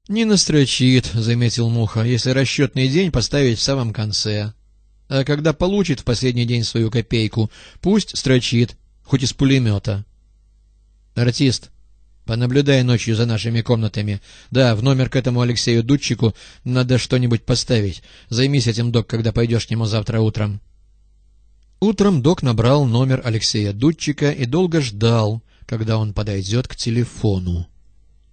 — Не настрочит, — заметил Муха, — если расчетный день поставить в самом конце. А когда получит в последний день свою копейку, пусть строчит, хоть из пулемета. — Артист, понаблюдай ночью за нашими комнатами. Да, в номер к этому Алексею Дудчику надо что-нибудь поставить. Займись этим, док, когда пойдешь к нему завтра утром. Утром док набрал номер Алексея Дудчика и долго ждал, когда он подойдет к телефону.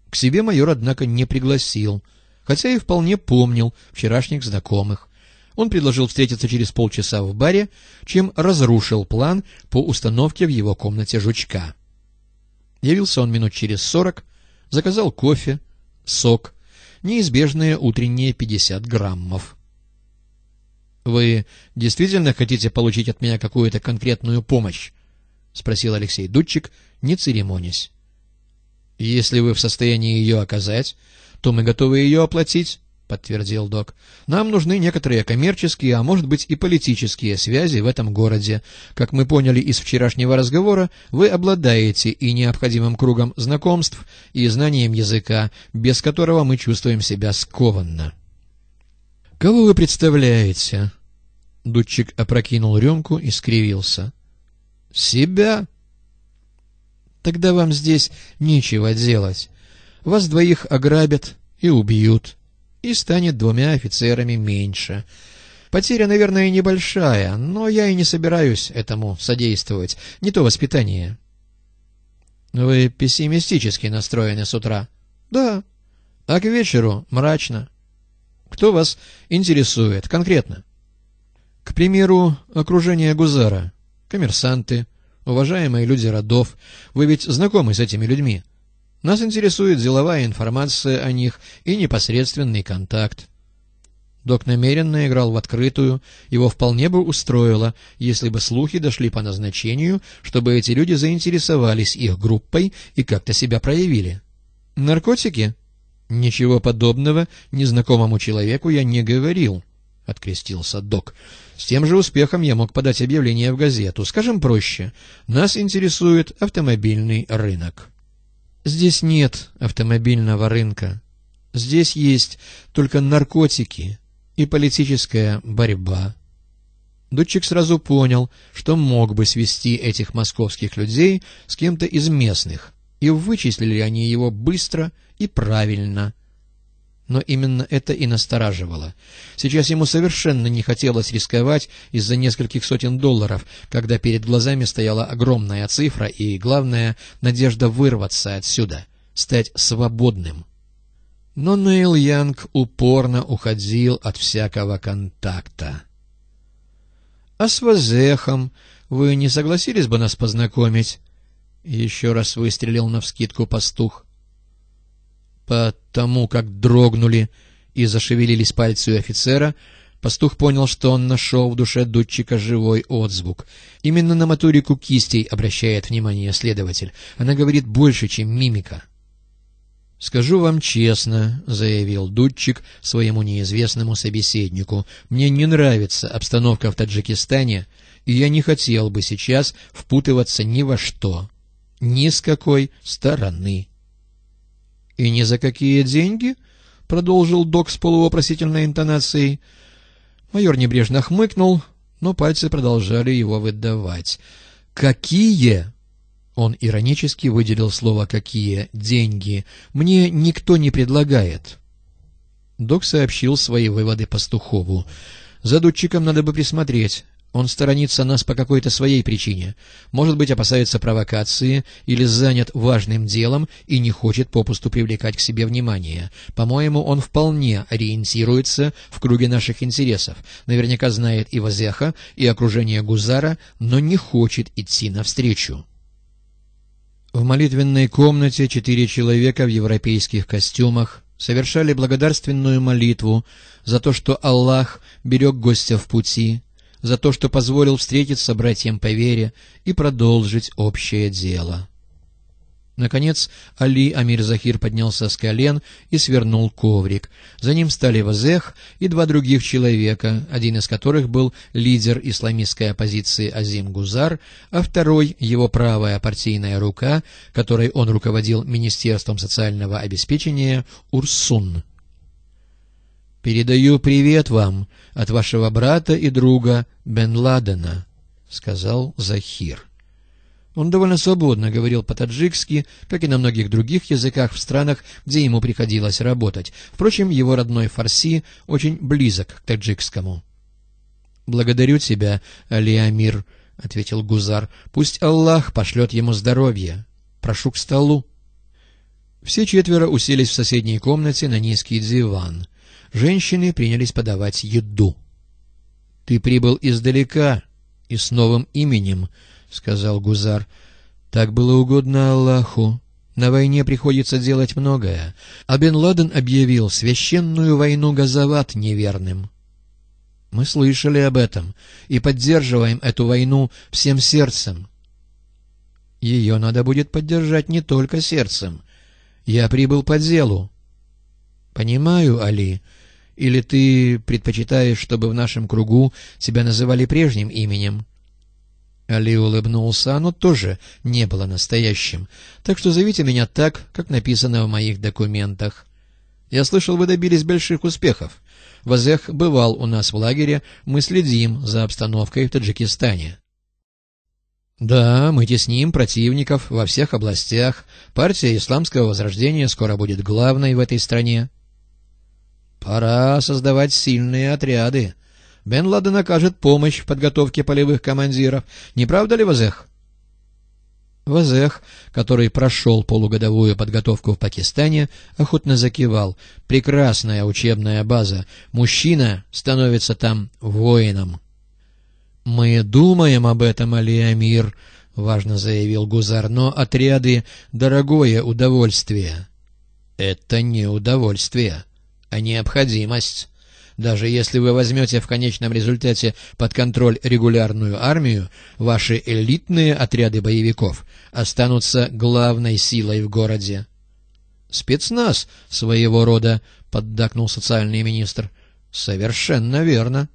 К себе майор, однако, не пригласил, хотя и вполне помнил вчерашних знакомых. Он предложил встретиться через полчаса в баре, чем разрушил план по установке в его комнате жучка. Явился он минут через сорок, заказал кофе, сок, неизбежные утренние пятьдесят граммов. «Вы действительно хотите получить от меня какую-то конкретную помощь?» — спросил Алексей Дудчик, не церемонясь если вы в состоянии ее оказать, то мы готовы ее оплатить, — подтвердил док. — Нам нужны некоторые коммерческие, а может быть и политические связи в этом городе. Как мы поняли из вчерашнего разговора, вы обладаете и необходимым кругом знакомств, и знанием языка, без которого мы чувствуем себя скованно. — Кого вы представляете? Дудчик опрокинул рюмку и скривился. — Себя, Тогда вам здесь нечего делать. Вас двоих ограбят и убьют, и станет двумя офицерами меньше. Потеря, наверное, небольшая, но я и не собираюсь этому содействовать. Не то воспитание. Вы пессимистически настроены с утра. Да. А к вечеру мрачно. Кто вас интересует конкретно? К примеру, окружение Гузара, коммерсанты, уважаемые люди родов, вы ведь знакомы с этими людьми. Нас интересует деловая информация о них и непосредственный контакт. Док намеренно играл в открытую, его вполне бы устроило, если бы слухи дошли по назначению, чтобы эти люди заинтересовались их группой и как-то себя проявили. «Наркотики?» «Ничего подобного незнакомому человеку я не говорил», — открестился Док. «Док». С тем же успехом я мог подать объявление в газету. Скажем проще, нас интересует автомобильный рынок. Здесь нет автомобильного рынка. Здесь есть только наркотики и политическая борьба. Дудчик сразу понял, что мог бы свести этих московских людей с кем-то из местных, и вычислили они его быстро и правильно – но именно это и настораживало. Сейчас ему совершенно не хотелось рисковать из-за нескольких сотен долларов, когда перед глазами стояла огромная цифра и, главное, надежда вырваться отсюда, стать свободным. Но Нейл Янг упорно уходил от всякого контакта. — А с Вазехом вы не согласились бы нас познакомить? — еще раз выстрелил навскидку пастух. Потому как дрогнули и зашевелились пальцы у офицера, пастух понял, что он нашел в душе дудчика живой отзвук. Именно на моторику кистей обращает внимание следователь. Она говорит больше, чем мимика. — Скажу вам честно, — заявил дудчик своему неизвестному собеседнику, — мне не нравится обстановка в Таджикистане, и я не хотел бы сейчас впутываться ни во что, ни с какой стороны. — И ни за какие деньги? — продолжил док с полувопросительной интонацией. Майор небрежно хмыкнул, но пальцы продолжали его выдавать. — Какие? — он иронически выделил слово «какие» — деньги. — Мне никто не предлагает. Док сообщил свои выводы пастухову. — За дудчиком надо бы присмотреть. Он сторонится нас по какой-то своей причине. Может быть, опасается провокации или занят важным делом и не хочет попусту привлекать к себе внимание. По-моему, он вполне ориентируется в круге наших интересов. Наверняка знает и Вазеха, и окружение Гузара, но не хочет идти навстречу. В молитвенной комнате четыре человека в европейских костюмах совершали благодарственную молитву за то, что Аллах берег гостя в пути, за то, что позволил встретиться братьям по вере и продолжить общее дело. Наконец Али Амир Захир поднялся с колен и свернул коврик. За ним стали Вазех и два других человека, один из которых был лидер исламистской оппозиции Азим Гузар, а второй — его правая партийная рука, которой он руководил Министерством социального обеспечения Урсун. «Передаю привет вам от вашего брата и друга Бен Ладена», — сказал Захир. Он довольно свободно говорил по-таджикски, как и на многих других языках в странах, где ему приходилось работать. Впрочем, его родной фарси очень близок к таджикскому. «Благодарю тебя, Али Амир», — ответил Гузар. «Пусть Аллах пошлет ему здоровье. Прошу к столу». Все четверо уселись в соседней комнате на низкий диван. Женщины принялись подавать еду. — Ты прибыл издалека и с новым именем, — сказал Гузар. — Так было угодно Аллаху. На войне приходится делать многое. А Ладен объявил священную войну Газават неверным. Мы слышали об этом и поддерживаем эту войну всем сердцем. Ее надо будет поддержать не только сердцем. Я прибыл по делу. Понимаю, Али, — или ты предпочитаешь, чтобы в нашем кругу тебя называли прежним именем?» Али улыбнулся, оно тоже не было настоящим, так что зовите меня так, как написано в моих документах. Я слышал, вы добились больших успехов. Вазех бывал у нас в лагере, мы следим за обстановкой в Таджикистане. Да, мы тесним противников во всех областях. Партия Исламского Возрождения скоро будет главной в этой стране. Пора создавать сильные отряды. Бен Ладен окажет помощь в подготовке полевых командиров. Не правда ли, Вазех? Вазех, который прошел полугодовую подготовку в Пакистане, охотно закивал. Прекрасная учебная база. Мужчина становится там воином. «Мы думаем об этом, Али Амир», — важно заявил Гузар, — «но отряды — дорогое удовольствие». «Это не удовольствие а необходимость. Даже если вы возьмете в конечном результате под контроль регулярную армию, ваши элитные отряды боевиков останутся главной силой в городе. «Спецназ своего рода», — поддакнул социальный министр. «Совершенно верно».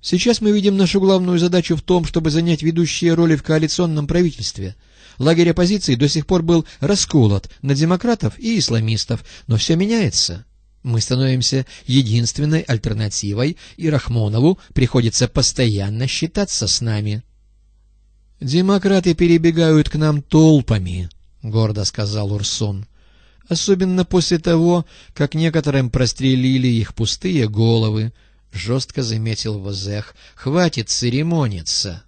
Сейчас мы видим нашу главную задачу в том, чтобы занять ведущие роли в коалиционном правительстве. Лагерь оппозиции до сих пор был расколот на демократов и исламистов, но все меняется мы становимся единственной альтернативой, и Рахмонову приходится постоянно считаться с нами. «Демократы перебегают к нам толпами», — гордо сказал Урсун. «Особенно после того, как некоторым прострелили их пустые головы», — жестко заметил Вазех. «Хватит церемониться».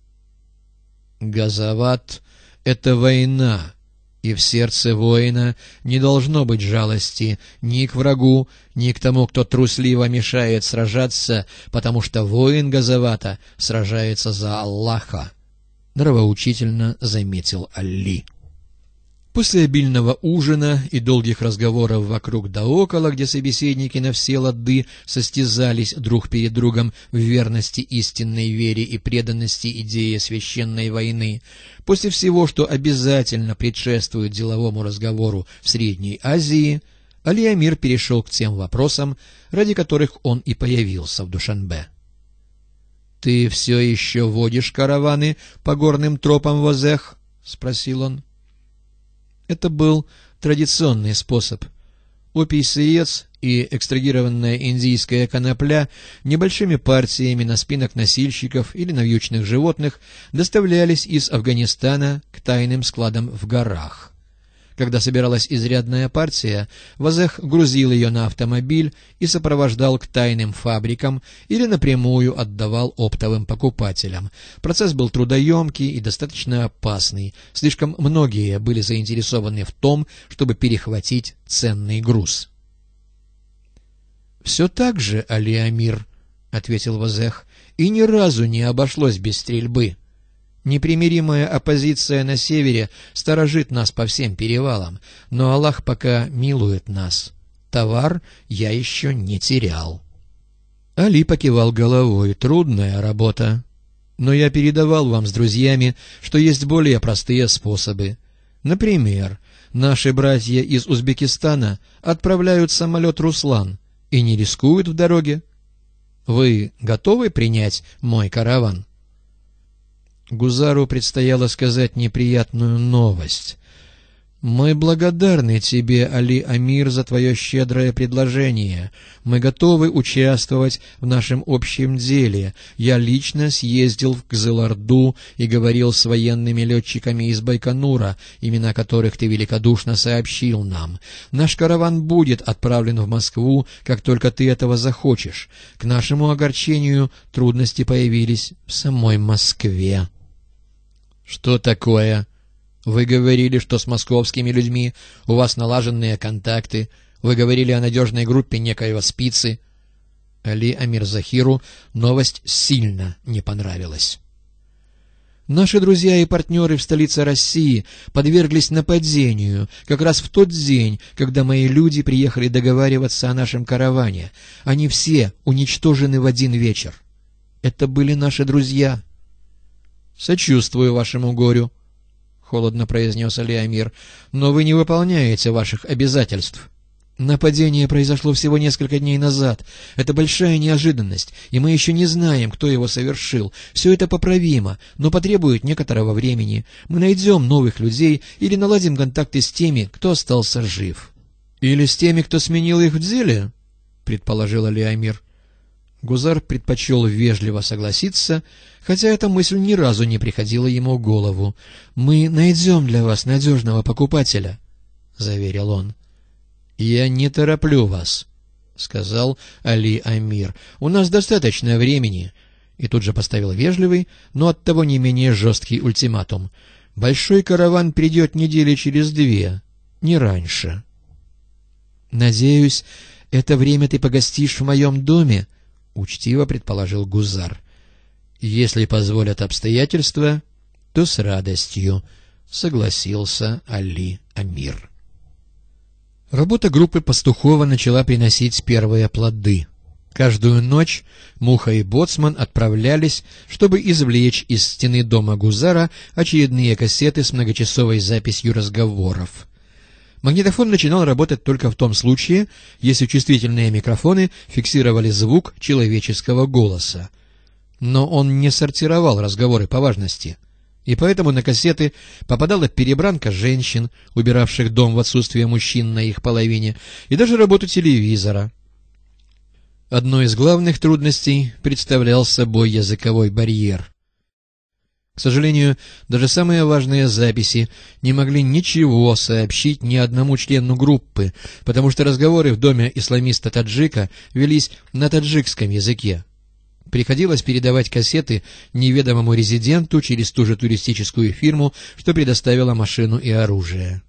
«Газоват — это война», и в сердце воина не должно быть жалости ни к врагу, ни к тому, кто трусливо мешает сражаться, потому что воин Газавата сражается за Аллаха, — нравоучительно заметил Алли. После обильного ужина и долгих разговоров вокруг да около, где собеседники на все лады состязались друг перед другом в верности истинной вере и преданности идее священной войны, после всего, что обязательно предшествует деловому разговору в Средней Азии, Алиамир перешел к тем вопросам, ради которых он и появился в Душанбе. «Ты все еще водишь караваны по горным тропам в Озех?» — спросил он. — это был традиционный способ. Опий-сыец и экстрагированная индийская конопля небольшими партиями на спинах носильщиков или на навьючных животных доставлялись из Афганистана к тайным складам в горах. Когда собиралась изрядная партия, Вазех грузил ее на автомобиль и сопровождал к тайным фабрикам или напрямую отдавал оптовым покупателям. Процесс был трудоемкий и достаточно опасный. Слишком многие были заинтересованы в том, чтобы перехватить ценный груз. «Все так же, Алиамир», — ответил Вазех, — «и ни разу не обошлось без стрельбы». Непримиримая оппозиция на севере сторожит нас по всем перевалам, но Аллах пока милует нас. Товар я еще не терял. Али покивал головой. Трудная работа. Но я передавал вам с друзьями, что есть более простые способы. Например, наши братья из Узбекистана отправляют самолет «Руслан» и не рискуют в дороге. Вы готовы принять мой караван?» Гузару предстояло сказать неприятную новость. «Мы благодарны тебе, Али Амир, за твое щедрое предложение. Мы готовы участвовать в нашем общем деле. Я лично съездил в Кзыларду и говорил с военными летчиками из Байконура, имена которых ты великодушно сообщил нам. Наш караван будет отправлен в Москву, как только ты этого захочешь. К нашему огорчению трудности появились в самой Москве». «Что такое?» «Вы говорили, что с московскими людьми у вас налаженные контакты. Вы говорили о надежной группе некоего спицы». Али Амирзахиру новость сильно не понравилась. Наши друзья и партнеры в столице России подверглись нападению как раз в тот день, когда мои люди приехали договариваться о нашем караване. Они все уничтожены в один вечер. Это были наши друзья. «Сочувствую вашему горю», — холодно произнес Алиамир, — «но вы не выполняете ваших обязательств». «Нападение произошло всего несколько дней назад. Это большая неожиданность, и мы еще не знаем, кто его совершил. Все это поправимо, но потребует некоторого времени. Мы найдем новых людей или наладим контакты с теми, кто остался жив». «Или с теми, кто сменил их в деле?» — предположил Алиамир. Гузар предпочел вежливо согласиться — хотя эта мысль ни разу не приходила ему в голову. «Мы найдем для вас надежного покупателя», — заверил он. «Я не тороплю вас», — сказал Али Амир. «У нас достаточно времени». И тут же поставил вежливый, но оттого не менее жесткий ультиматум. «Большой караван придет недели через две, не раньше». «Надеюсь, это время ты погостишь в моем доме», — учтиво предположил Гузар. Если позволят обстоятельства, то с радостью согласился Али Амир. Работа группы Пастухова начала приносить первые плоды. Каждую ночь Муха и Боцман отправлялись, чтобы извлечь из стены дома Гузара очередные кассеты с многочасовой записью разговоров. Магнитофон начинал работать только в том случае, если чувствительные микрофоны фиксировали звук человеческого голоса но он не сортировал разговоры по важности, и поэтому на кассеты попадала перебранка женщин, убиравших дом в отсутствие мужчин на их половине, и даже работу телевизора. Одной из главных трудностей представлял собой языковой барьер. К сожалению, даже самые важные записи не могли ничего сообщить ни одному члену группы, потому что разговоры в доме исламиста-таджика велись на таджикском языке, Приходилось передавать кассеты неведомому резиденту через ту же туристическую фирму, что предоставила машину и оружие.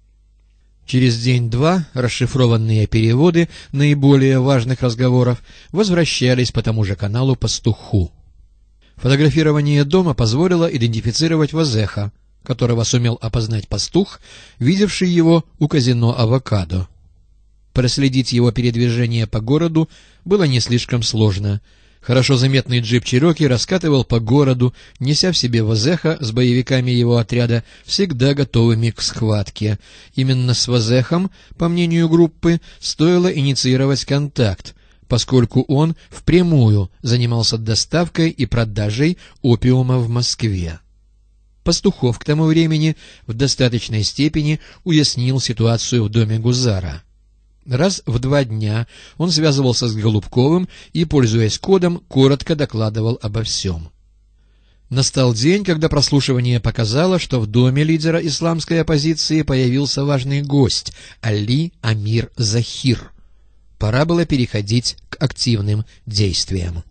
Через день-два расшифрованные переводы наиболее важных разговоров возвращались по тому же каналу пастуху. Фотографирование дома позволило идентифицировать Вазеха, которого сумел опознать пастух, видевший его у казино «Авокадо». Проследить его передвижение по городу было не слишком сложно — Хорошо заметный джип Чероки раскатывал по городу, неся в себе Вазеха с боевиками его отряда, всегда готовыми к схватке. Именно с Вазехом, по мнению группы, стоило инициировать контакт, поскольку он впрямую занимался доставкой и продажей опиума в Москве. Пастухов к тому времени в достаточной степени уяснил ситуацию в доме Гузара. Раз в два дня он связывался с Голубковым и, пользуясь кодом, коротко докладывал обо всем. Настал день, когда прослушивание показало, что в доме лидера исламской оппозиции появился важный гость — Али Амир Захир. Пора было переходить к активным действиям.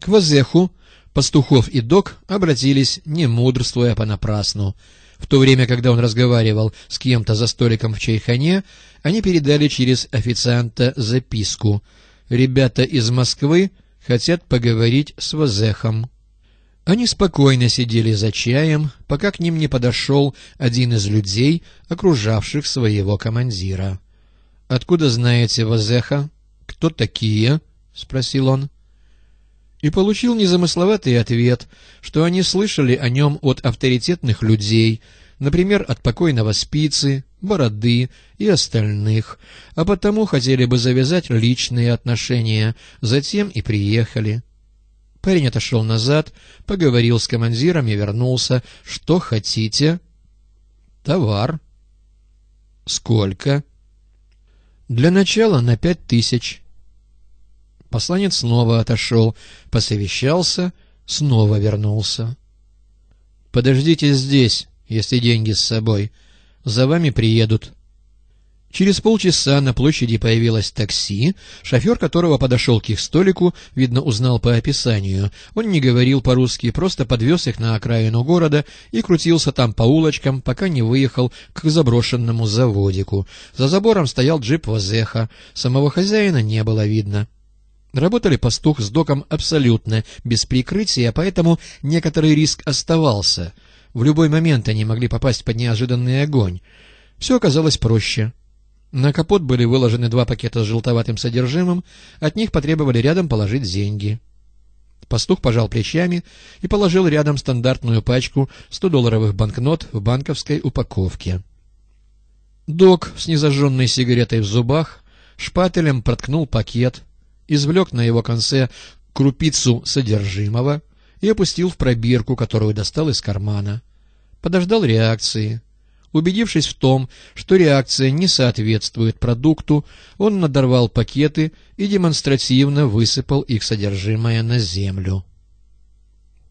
К Вазеху пастухов и док обратились, не мудрствуя понапрасну — в то время, когда он разговаривал с кем-то за столиком в чайхане, они передали через официанта записку. «Ребята из Москвы хотят поговорить с Вазехом». Они спокойно сидели за чаем, пока к ним не подошел один из людей, окружавших своего командира. «Откуда знаете Вазеха? Кто такие?» — спросил он и получил незамысловатый ответ, что они слышали о нем от авторитетных людей, например, от покойного Спицы, Бороды и остальных, а потому хотели бы завязать личные отношения, затем и приехали. Парень отошел назад, поговорил с командиром и вернулся. «Что хотите?» «Товар». «Сколько?» «Для начала на пять тысяч». Посланец снова отошел, посовещался, снова вернулся. — Подождите здесь, если деньги с собой. За вами приедут. Через полчаса на площади появилось такси, шофер которого подошел к их столику, видно, узнал по описанию. Он не говорил по-русски, просто подвез их на окраину города и крутился там по улочкам, пока не выехал к заброшенному заводику. За забором стоял джип Вазеха, самого хозяина не было видно. Работали пастух с доком абсолютно без прикрытия, поэтому некоторый риск оставался. В любой момент они могли попасть под неожиданный огонь. Все оказалось проще. На капот были выложены два пакета с желтоватым содержимым, от них потребовали рядом положить деньги. Пастух пожал плечами и положил рядом стандартную пачку 100-долларовых банкнот в банковской упаковке. Док с незажженной сигаретой в зубах шпателем проткнул пакет — извлек на его конце крупицу содержимого и опустил в пробирку, которую достал из кармана. Подождал реакции. Убедившись в том, что реакция не соответствует продукту, он надорвал пакеты и демонстративно высыпал их содержимое на землю.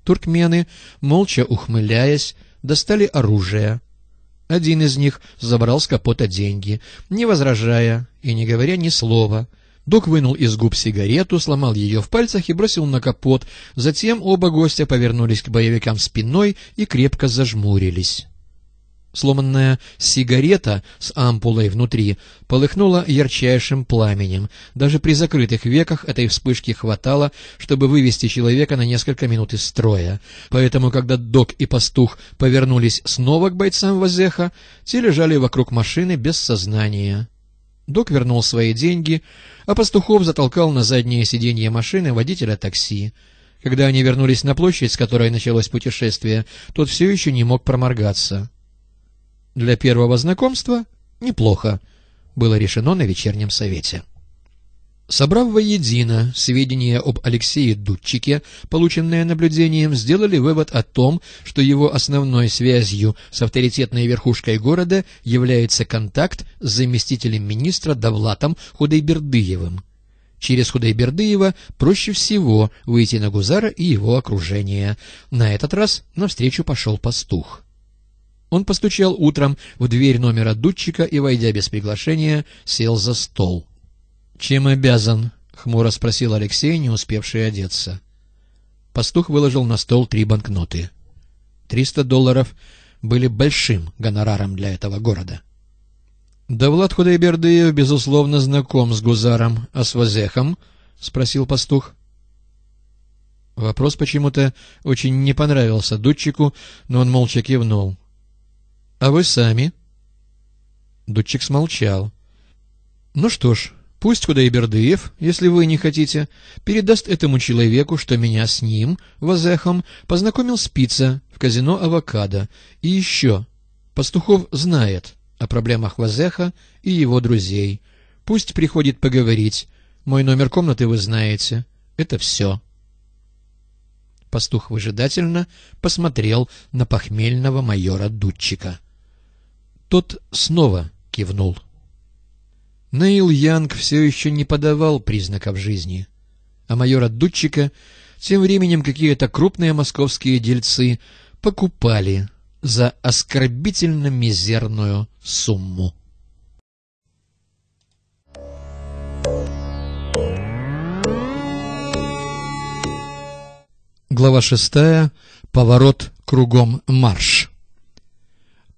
Туркмены, молча ухмыляясь, достали оружие. Один из них забрал с капота деньги, не возражая и не говоря ни слова — Док вынул из губ сигарету, сломал ее в пальцах и бросил на капот. Затем оба гостя повернулись к боевикам спиной и крепко зажмурились. Сломанная сигарета с ампулой внутри полыхнула ярчайшим пламенем. Даже при закрытых веках этой вспышки хватало, чтобы вывести человека на несколько минут из строя. Поэтому, когда док и пастух повернулись снова к бойцам Вазеха, те лежали вокруг машины без сознания. Док вернул свои деньги, а пастухов затолкал на заднее сиденье машины водителя такси. Когда они вернулись на площадь, с которой началось путешествие, тот все еще не мог проморгаться. Для первого знакомства неплохо было решено на вечернем совете. Собрав воедино сведения об Алексее Дудчике, полученные наблюдением, сделали вывод о том, что его основной связью с авторитетной верхушкой города является контакт с заместителем министра Давлатом Худайбердыевым. Через Худайбердыева проще всего выйти на Гузара и его окружение. На этот раз навстречу пошел пастух. Он постучал утром в дверь номера Дудчика и, войдя без приглашения, сел за стол. «Чем обязан?» — хмуро спросил Алексей, не успевший одеться. Пастух выложил на стол три банкноты. Триста долларов были большим гонораром для этого города. «Давлад Худайбердыев, безусловно, знаком с Гузаром а с Асвазехом?» — спросил пастух. Вопрос почему-то очень не понравился Дудчику, но он молча кивнул. «А вы сами?» Дудчик смолчал. «Ну что ж», Пусть куда Худайбердыев, если вы не хотите, передаст этому человеку, что меня с ним, Вазехом, познакомил Спица в казино «Авокадо». И еще, Пастухов знает о проблемах Вазеха и его друзей. Пусть приходит поговорить. Мой номер комнаты вы знаете. Это все. Пастух выжидательно посмотрел на похмельного майора Дудчика. Тот снова кивнул. Нейл Янг все еще не подавал признаков жизни, а майора Дудчика тем временем какие-то крупные московские дельцы покупали за оскорбительно мизерную сумму. Глава шестая. Поворот кругом марш.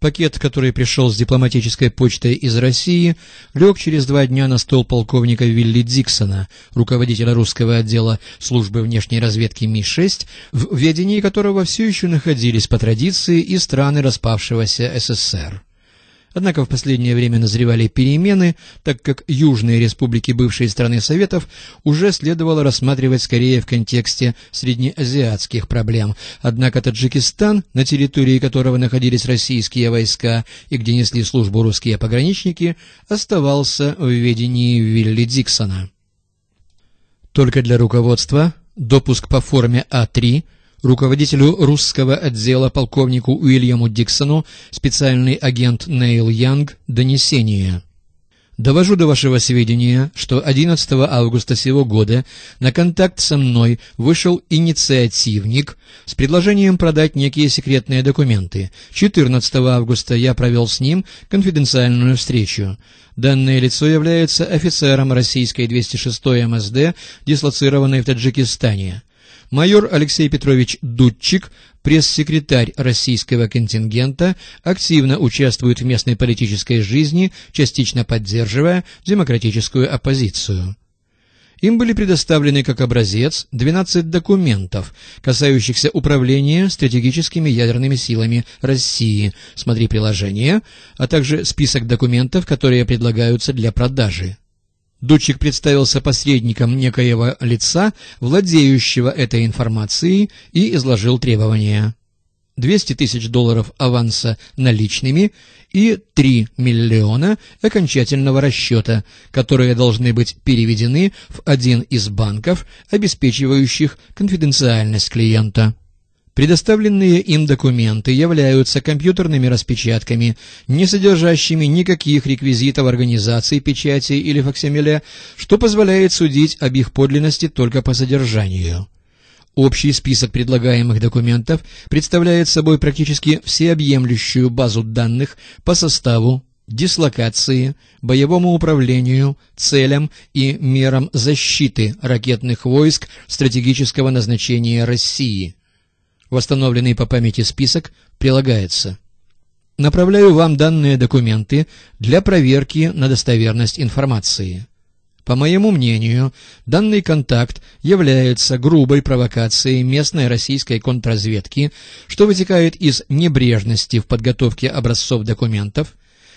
Пакет, который пришел с дипломатической почтой из России, лег через два дня на стол полковника Вилли Диксона, руководителя русского отдела службы внешней разведки МИ-6, в ведении которого все еще находились по традиции и страны распавшегося СССР. Однако в последнее время назревали перемены, так как южные республики бывшей страны Советов уже следовало рассматривать скорее в контексте среднеазиатских проблем. Однако Таджикистан, на территории которого находились российские войска и где несли службу русские пограничники, оставался в ведении Вилли Диксона. Только для руководства допуск по форме А3 – руководителю русского отдела полковнику Уильяму Диксону, специальный агент Нейл Янг, донесение. Довожу до вашего сведения, что 11 августа сего года на контакт со мной вышел инициативник с предложением продать некие секретные документы. 14 августа я провел с ним конфиденциальную встречу. Данное лицо является офицером российской 206 МСД, дислоцированной в Таджикистане майор Алексей Петрович Дудчик, пресс-секретарь российского контингента, активно участвует в местной политической жизни, частично поддерживая демократическую оппозицию. Им были предоставлены как образец 12 документов, касающихся управления стратегическими ядерными силами России, смотри приложение, а также список документов, которые предлагаются для продажи. Дудчик представился посредником некоего лица, владеющего этой информацией, и изложил требования. 200 тысяч долларов аванса наличными и 3 миллиона окончательного расчета, которые должны быть переведены в один из банков, обеспечивающих конфиденциальность клиента. Предоставленные им документы являются компьютерными распечатками, не содержащими никаких реквизитов организации печати или факсимиле, что позволяет судить об их подлинности только по содержанию. Общий список предлагаемых документов представляет собой практически всеобъемлющую базу данных по составу, дислокации, боевому управлению, целям и мерам защиты ракетных войск стратегического назначения России – Восстановленный по памяти список прилагается. Направляю вам данные документы для проверки на достоверность информации. По моему мнению, данный контакт является грубой провокацией местной российской контрразведки, что вытекает из небрежности в подготовке образцов документов,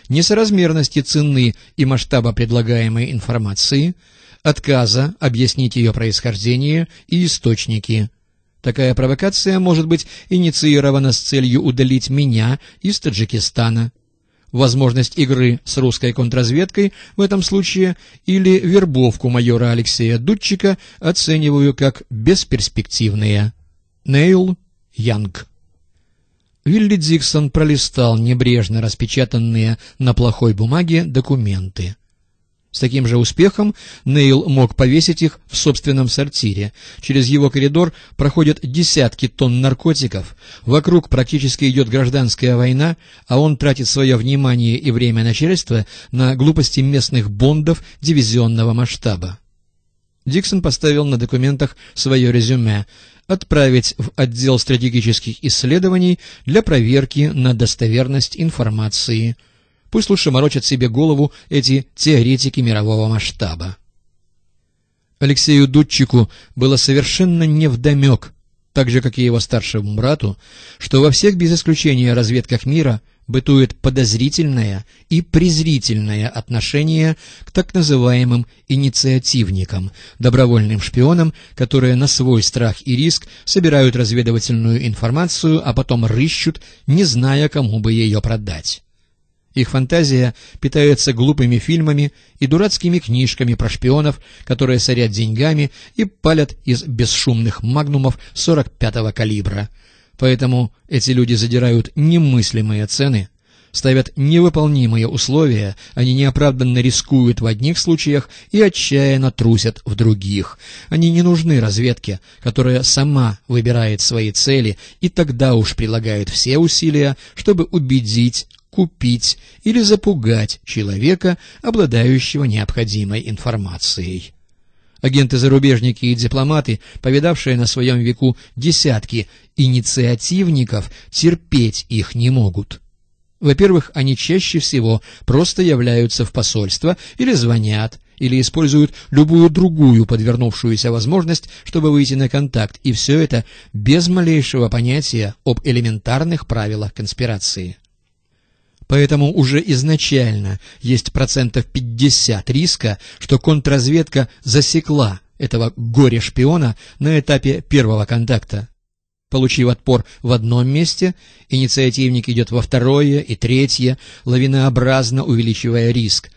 несоразмерности цены и масштаба предлагаемой информации, отказа объяснить ее происхождение и источники – Такая провокация может быть инициирована с целью удалить меня из Таджикистана. Возможность игры с русской контрразведкой в этом случае или вербовку майора Алексея Дудчика оцениваю как бесперспективные. Нейл Янг Вилли Диксон пролистал небрежно распечатанные на плохой бумаге документы. С таким же успехом Нейл мог повесить их в собственном сортире. Через его коридор проходят десятки тонн наркотиков. Вокруг практически идет гражданская война, а он тратит свое внимание и время начальства на глупости местных бондов дивизионного масштаба. Диксон поставил на документах свое резюме «Отправить в отдел стратегических исследований для проверки на достоверность информации». Пусть лучше морочат себе голову эти теоретики мирового масштаба. Алексею Дудчику было совершенно невдомек, так же, как и его старшему брату, что во всех без исключения разведках мира бытует подозрительное и презрительное отношение к так называемым инициативникам, добровольным шпионам, которые на свой страх и риск собирают разведывательную информацию, а потом рыщут, не зная, кому бы ее продать. Их фантазия питается глупыми фильмами и дурацкими книжками про шпионов, которые сорят деньгами и палят из бесшумных магнумов 45-го калибра. Поэтому эти люди задирают немыслимые цены, ставят невыполнимые условия, они неоправданно рискуют в одних случаях и отчаянно трусят в других. Они не нужны разведке, которая сама выбирает свои цели и тогда уж прилагает все усилия, чтобы убедить купить или запугать человека, обладающего необходимой информацией. Агенты-зарубежники и дипломаты, повидавшие на своем веку десятки инициативников, терпеть их не могут. Во-первых, они чаще всего просто являются в посольство или звонят, или используют любую другую подвернувшуюся возможность, чтобы выйти на контакт, и все это без малейшего понятия об элементарных правилах конспирации. Поэтому уже изначально есть процентов 50 риска, что контрразведка засекла этого горе-шпиона на этапе первого контакта. Получив отпор в одном месте, инициативник идет во второе и третье, лавинообразно увеличивая риск.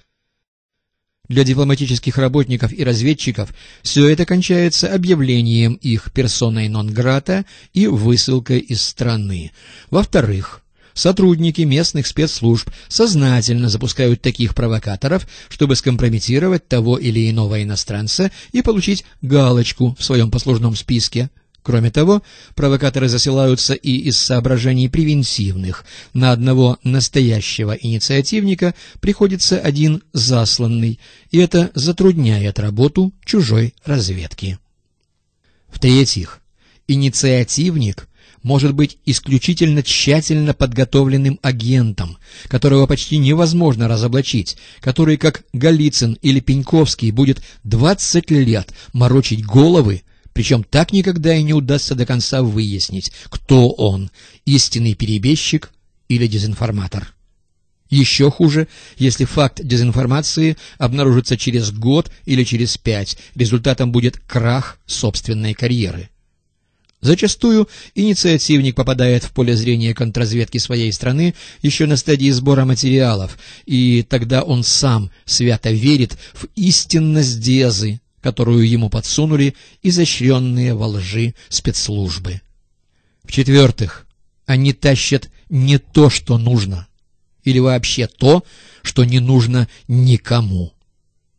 Для дипломатических работников и разведчиков все это кончается объявлением их персоной нон-грата и высылкой из страны. Во-вторых, сотрудники местных спецслужб сознательно запускают таких провокаторов, чтобы скомпрометировать того или иного иностранца и получить галочку в своем послужном списке. Кроме того, провокаторы засылаются и из соображений превентивных. На одного настоящего инициативника приходится один засланный, и это затрудняет работу чужой разведки. В-третьих, инициативник может быть исключительно тщательно подготовленным агентом, которого почти невозможно разоблачить, который, как Голицын или Пеньковский, будет 20 лет морочить головы, причем так никогда и не удастся до конца выяснить, кто он – истинный перебежчик или дезинформатор. Еще хуже, если факт дезинформации обнаружится через год или через пять, результатом будет крах собственной карьеры. Зачастую инициативник попадает в поле зрения контрразведки своей страны еще на стадии сбора материалов, и тогда он сам свято верит в истинность Дезы, которую ему подсунули изощренные во лжи спецслужбы. В-четвертых, они тащат не то, что нужно, или вообще то, что не нужно никому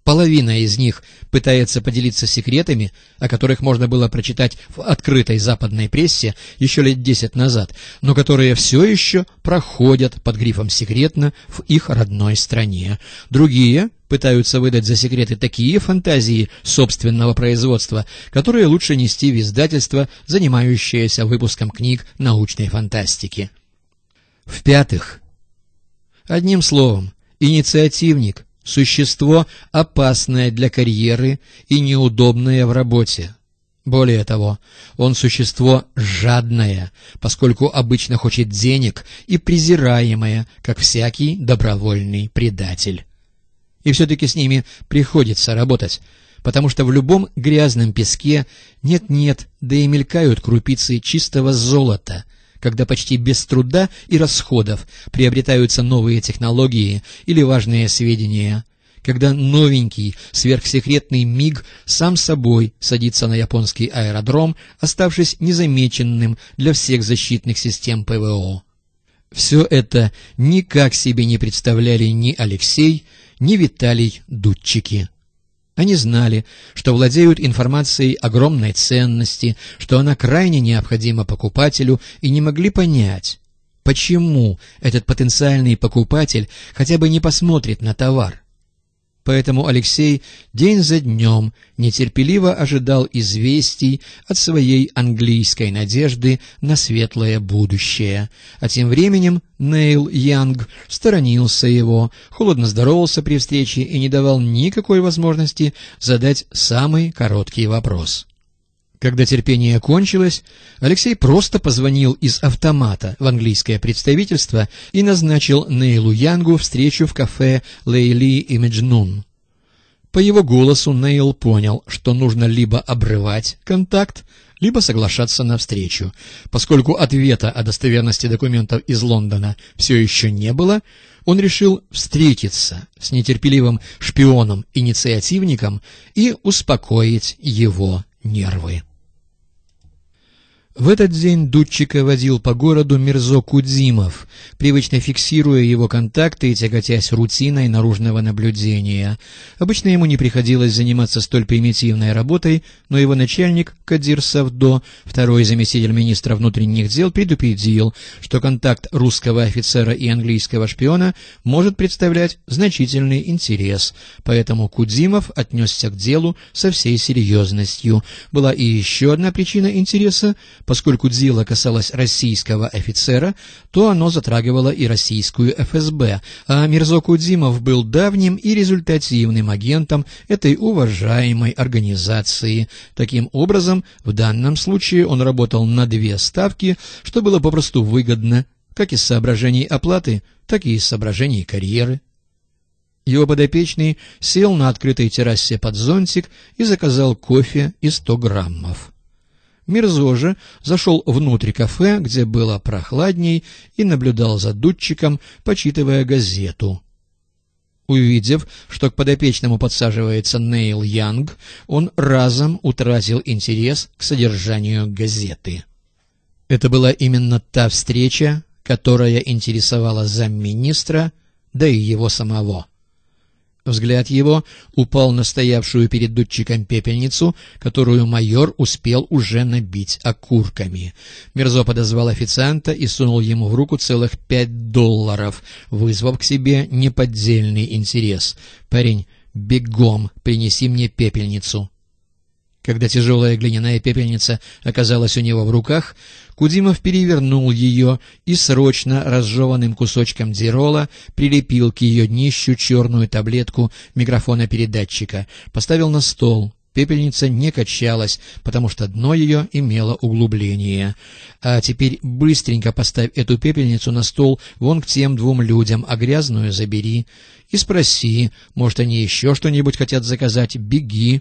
половина из них пытается поделиться секретами, о которых можно было прочитать в открытой западной прессе еще лет десять назад, но которые все еще проходят под грифом «секретно» в их родной стране. Другие пытаются выдать за секреты такие фантазии собственного производства, которые лучше нести в издательство, занимающееся выпуском книг научной фантастики. В-пятых, одним словом, инициативник существо опасное для карьеры и неудобное в работе. Более того, он существо жадное, поскольку обычно хочет денег и презираемое, как всякий добровольный предатель. И все-таки с ними приходится работать, потому что в любом грязном песке нет-нет, да и мелькают крупицы чистого золота, когда почти без труда и расходов приобретаются новые технологии или важные сведения, когда новенький сверхсекретный МиГ сам собой садится на японский аэродром, оставшись незамеченным для всех защитных систем ПВО. Все это никак себе не представляли ни Алексей, ни Виталий Дудчики. Они знали, что владеют информацией огромной ценности, что она крайне необходима покупателю, и не могли понять, почему этот потенциальный покупатель хотя бы не посмотрит на товар поэтому Алексей день за днем нетерпеливо ожидал известий от своей английской надежды на светлое будущее. А тем временем Нейл Янг сторонился его, холодно здоровался при встрече и не давал никакой возможности задать самый короткий вопрос. Когда терпение кончилось, Алексей просто позвонил из автомата в английское представительство и назначил Нейлу Янгу встречу в кафе «Лейли Имиджнун». По его голосу Нейл понял, что нужно либо обрывать контакт, либо соглашаться на встречу. Поскольку ответа о достоверности документов из Лондона все еще не было, он решил встретиться с нетерпеливым шпионом-инициативником и успокоить его нервы. В этот день Дудчика водил по городу Мирзо Кудзимов, привычно фиксируя его контакты и тяготясь рутиной наружного наблюдения. Обычно ему не приходилось заниматься столь примитивной работой, но его начальник Кадир Савдо, второй заместитель министра внутренних дел, предупредил, что контакт русского офицера и английского шпиона может представлять значительный интерес, поэтому Кудзимов отнесся к делу со всей серьезностью. Была и еще одна причина интереса — Поскольку дело касалось российского офицера, то оно затрагивало и российскую ФСБ, а Мирзо Кудимов был давним и результативным агентом этой уважаемой организации. Таким образом, в данном случае он работал на две ставки, что было попросту выгодно, как из соображений оплаты, так и из соображений карьеры. Его подопечный сел на открытой террасе под зонтик и заказал кофе и сто граммов. Мирзо же зашел внутрь кафе, где было прохладней, и наблюдал за дудчиком, почитывая газету. Увидев, что к подопечному подсаживается Нейл Янг, он разом утратил интерес к содержанию газеты. Это была именно та встреча, которая интересовала замминистра, да и его самого. Взгляд его упал на стоявшую перед дудчиком пепельницу, которую майор успел уже набить окурками. Мерзо подозвал официанта и сунул ему в руку целых пять долларов, вызвав к себе неподдельный интерес. «Парень, бегом принеси мне пепельницу». Когда тяжелая глиняная пепельница оказалась у него в руках, Кудимов перевернул ее и срочно разжеванным кусочком дирола прилепил к ее днищу черную таблетку микрофона-передатчика, поставил на стол. Пепельница не качалась, потому что дно ее имело углубление. А теперь быстренько поставь эту пепельницу на стол вон к тем двум людям, а грязную забери. И спроси, может, они еще что-нибудь хотят заказать, беги.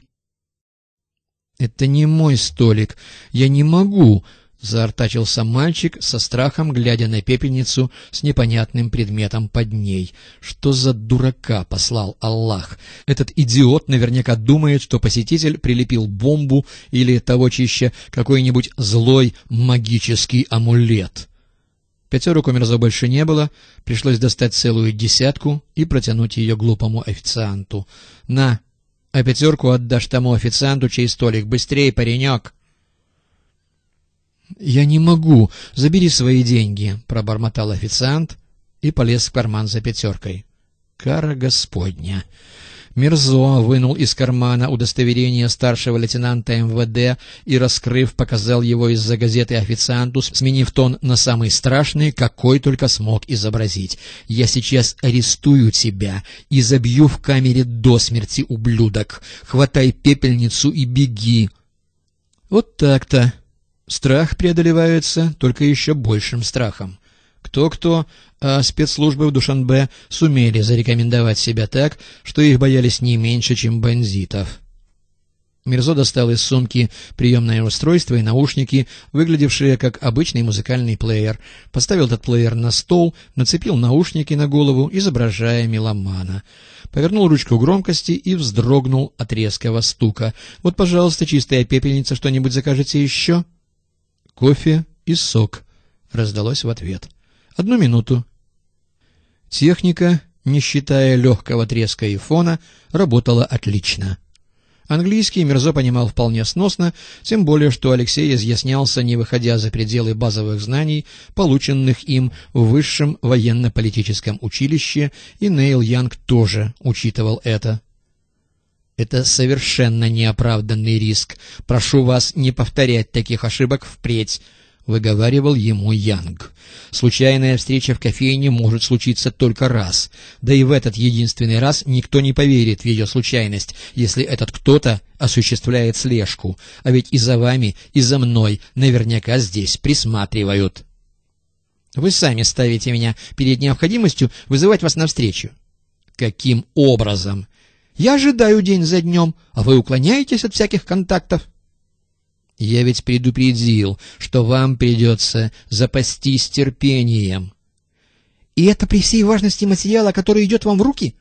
«Это не мой столик. Я не могу», заортачился мальчик со страхом, глядя на пепельницу с непонятным предметом под ней. Что за дурака послал Аллах? Этот идиот наверняка думает, что посетитель прилепил бомбу или того чище какой-нибудь злой магический амулет. Пятерок у Мирзо больше не было, пришлось достать целую десятку и протянуть ее глупому официанту. «На, а пятерку отдашь тому официанту, чей столик. Быстрее, паренек!» «Я не могу. Забери свои деньги», — пробормотал официант и полез в карман за пятеркой. «Кара Господня!» Мирзо вынул из кармана удостоверение старшего лейтенанта МВД и, раскрыв, показал его из-за газеты официанту, сменив тон на самый страшный, какой только смог изобразить. «Я сейчас арестую тебя и забью в камере до смерти, ублюдок! Хватай пепельницу и беги!» «Вот так-то!» Страх преодолевается только еще большим страхом. Кто-кто, а спецслужбы в Душанбе сумели зарекомендовать себя так, что их боялись не меньше, чем бандитов. Мирзо достал из сумки приемное устройство и наушники, выглядевшие как обычный музыкальный плеер. Поставил этот плеер на стол, нацепил наушники на голову, изображая меломана. Повернул ручку громкости и вздрогнул от резкого стука. «Вот, пожалуйста, чистая пепельница, что-нибудь закажете еще?» кофе и сок», — раздалось в ответ. «Одну минуту». Техника, не считая легкого треска и фона, работала отлично. Английский мерзо понимал вполне сносно, тем более, что Алексей изъяснялся, не выходя за пределы базовых знаний, полученных им в высшем военно-политическом училище, и Нейл Янг тоже учитывал это. Это совершенно неоправданный риск. Прошу вас не повторять таких ошибок впредь», — выговаривал ему Янг. «Случайная встреча в кофейне может случиться только раз. Да и в этот единственный раз никто не поверит в ее случайность, если этот кто-то осуществляет слежку. А ведь и за вами, и за мной наверняка здесь присматривают». «Вы сами ставите меня перед необходимостью вызывать вас навстречу». «Каким образом?» Я ожидаю день за днем, а вы уклоняетесь от всяких контактов. Я ведь предупредил, что вам придется запастись терпением. И это при всей важности материала, который идет вам в руки?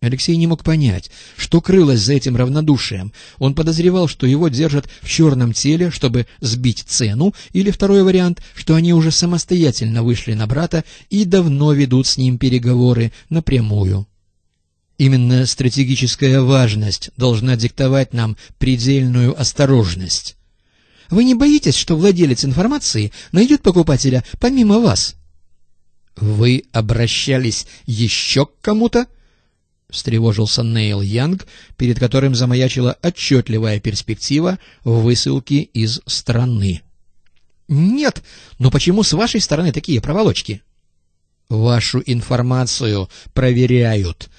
Алексей не мог понять, что крылось за этим равнодушием. Он подозревал, что его держат в черном теле, чтобы сбить цену, или второй вариант, что они уже самостоятельно вышли на брата и давно ведут с ним переговоры напрямую. Именно стратегическая важность должна диктовать нам предельную осторожность. Вы не боитесь, что владелец информации найдет покупателя помимо вас? Вы обращались еще к кому-то? Встревожился Нейл Янг, перед которым замаячила отчетливая перспектива высылки из страны. «Нет, но почему с вашей стороны такие проволочки?» «Вашу информацию проверяют»,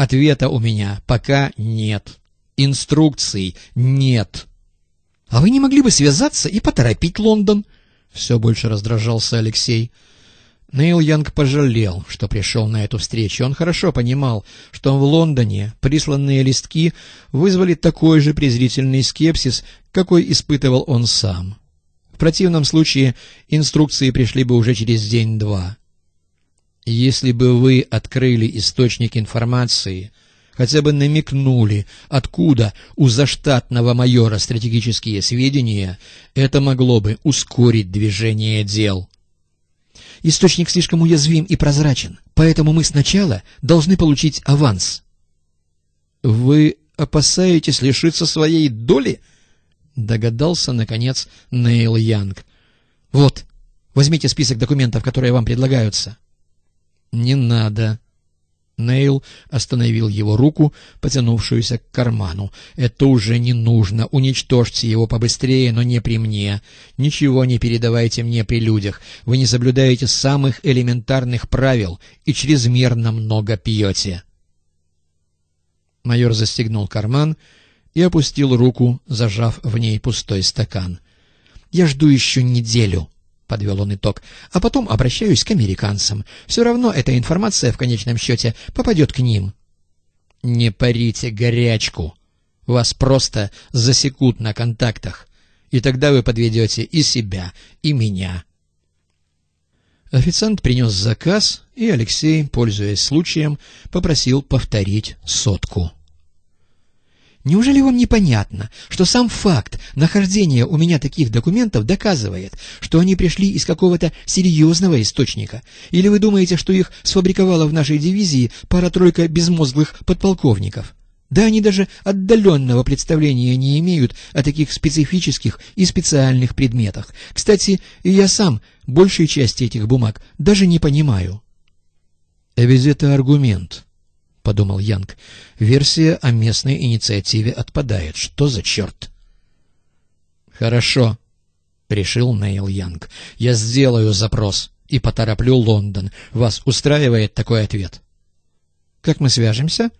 Ответа у меня пока нет. Инструкций нет. А вы не могли бы связаться и поторопить Лондон? Все больше раздражался Алексей. Нейл Янг пожалел, что пришел на эту встречу. Он хорошо понимал, что в Лондоне присланные листки вызвали такой же презрительный скепсис, какой испытывал он сам. В противном случае инструкции пришли бы уже через день-два. Если бы вы открыли источник информации, хотя бы намекнули, откуда у заштатного майора стратегические сведения, это могло бы ускорить движение дел. Источник слишком уязвим и прозрачен, поэтому мы сначала должны получить аванс. Вы опасаетесь лишиться своей доли? Догадался, наконец, Нейл Янг. Вот, возьмите список документов, которые вам предлагаются. — «Не надо». Нейл остановил его руку, потянувшуюся к карману. «Это уже не нужно. Уничтожьте его побыстрее, но не при мне. Ничего не передавайте мне при людях. Вы не соблюдаете самых элементарных правил и чрезмерно много пьете». Майор застегнул карман и опустил руку, зажав в ней пустой стакан. «Я жду еще неделю», подвел он итог, а потом обращаюсь к американцам. Все равно эта информация в конечном счете попадет к ним. Не парите горячку. Вас просто засекут на контактах. И тогда вы подведете и себя, и меня. Официант принес заказ, и Алексей, пользуясь случаем, попросил повторить сотку. Неужели вам непонятно, что сам факт нахождения у меня таких документов доказывает, что они пришли из какого-то серьезного источника? Или вы думаете, что их сфабриковала в нашей дивизии пара-тройка безмозглых подполковников? Да они даже отдаленного представления не имеют о таких специфических и специальных предметах. Кстати, я сам большей части этих бумаг даже не понимаю. А ведь это аргумент. — подумал Янг. «Версия о местной инициативе отпадает. Что за черт?» «Хорошо», — решил Нейл Янг. «Я сделаю запрос и потороплю Лондон. Вас устраивает такой ответ?» «Как мы свяжемся?»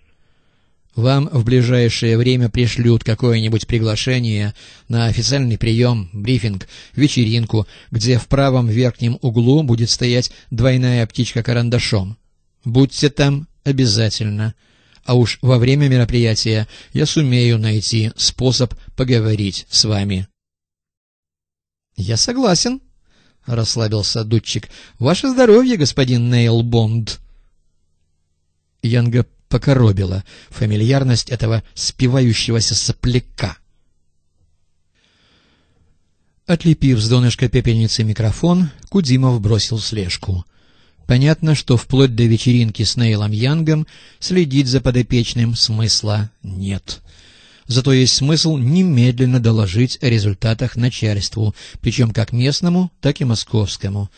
«Вам в ближайшее время пришлют какое-нибудь приглашение на официальный прием, брифинг, вечеринку, где в правом верхнем углу будет стоять двойная птичка карандашом. Будьте там обязательно. А уж во время мероприятия я сумею найти способ поговорить с вами. — Я согласен, — расслабился дудчик. — Ваше здоровье, господин Нейл Бонд. Янга покоробила фамильярность этого спивающегося сопляка. Отлепив с донышка пепельницы микрофон, Кудимов бросил слежку — Понятно, что вплоть до вечеринки с Нейлом Янгом следить за подопечным смысла нет. Зато есть смысл немедленно доложить о результатах начальству, причем как местному, так и московскому.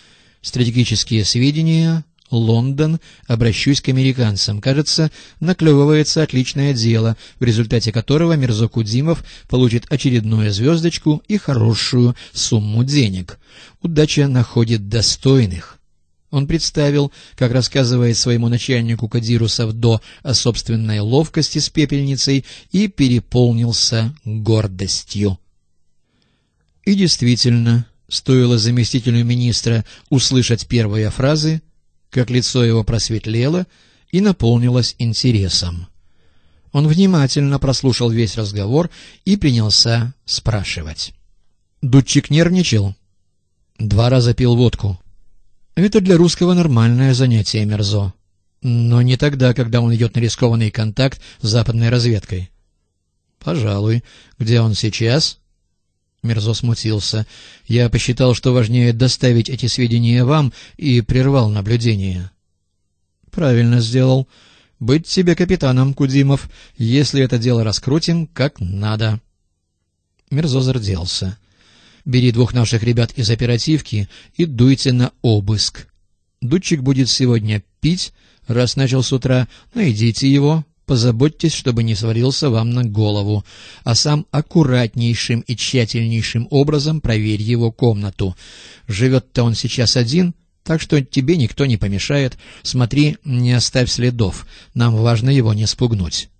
Стратегические сведения, Лондон, обращусь к американцам. Кажется, наклевывается отличное дело, в результате которого Мирзо Кудимов получит очередную звездочку и хорошую сумму денег. Удача находит достойных. Он представил, как рассказывает своему начальнику Кадиру Савдо о собственной ловкости с пепельницей и переполнился гордостью. И действительно, стоило заместителю министра услышать первые фразы, как лицо его просветлело и наполнилось интересом. Он внимательно прослушал весь разговор и принялся спрашивать. Дудчик нервничал. Два раза пил водку. Это для русского нормальное занятие Мерзо. Но не тогда, когда он идет на рискованный контакт с западной разведкой. Пожалуй. Где он сейчас? Мерзо смутился. Я посчитал, что важнее доставить эти сведения вам, и прервал наблюдение. Правильно сделал. Быть тебе капитаном, Кудимов, если это дело раскрутим как надо. Мерзо зарделся. Бери двух наших ребят из оперативки и дуйте на обыск. Дудчик будет сегодня пить, раз начал с утра, найдите его, позаботьтесь, чтобы не сварился вам на голову, а сам аккуратнейшим и тщательнейшим образом проверь его комнату. Живет-то он сейчас один, так что тебе никто не помешает. Смотри, не оставь следов, нам важно его не спугнуть.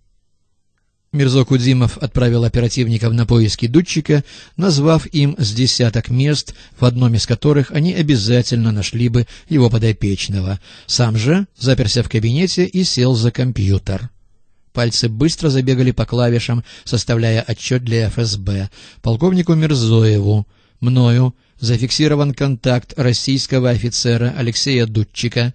Мирзо Кудзимов отправил оперативников на поиски дудчика, назвав им с десяток мест, в одном из которых они обязательно нашли бы его подопечного. Сам же заперся в кабинете и сел за компьютер. Пальцы быстро забегали по клавишам, составляя отчет для ФСБ. Полковнику Мирзоеву, мною, зафиксирован контакт российского офицера Алексея Дудчика,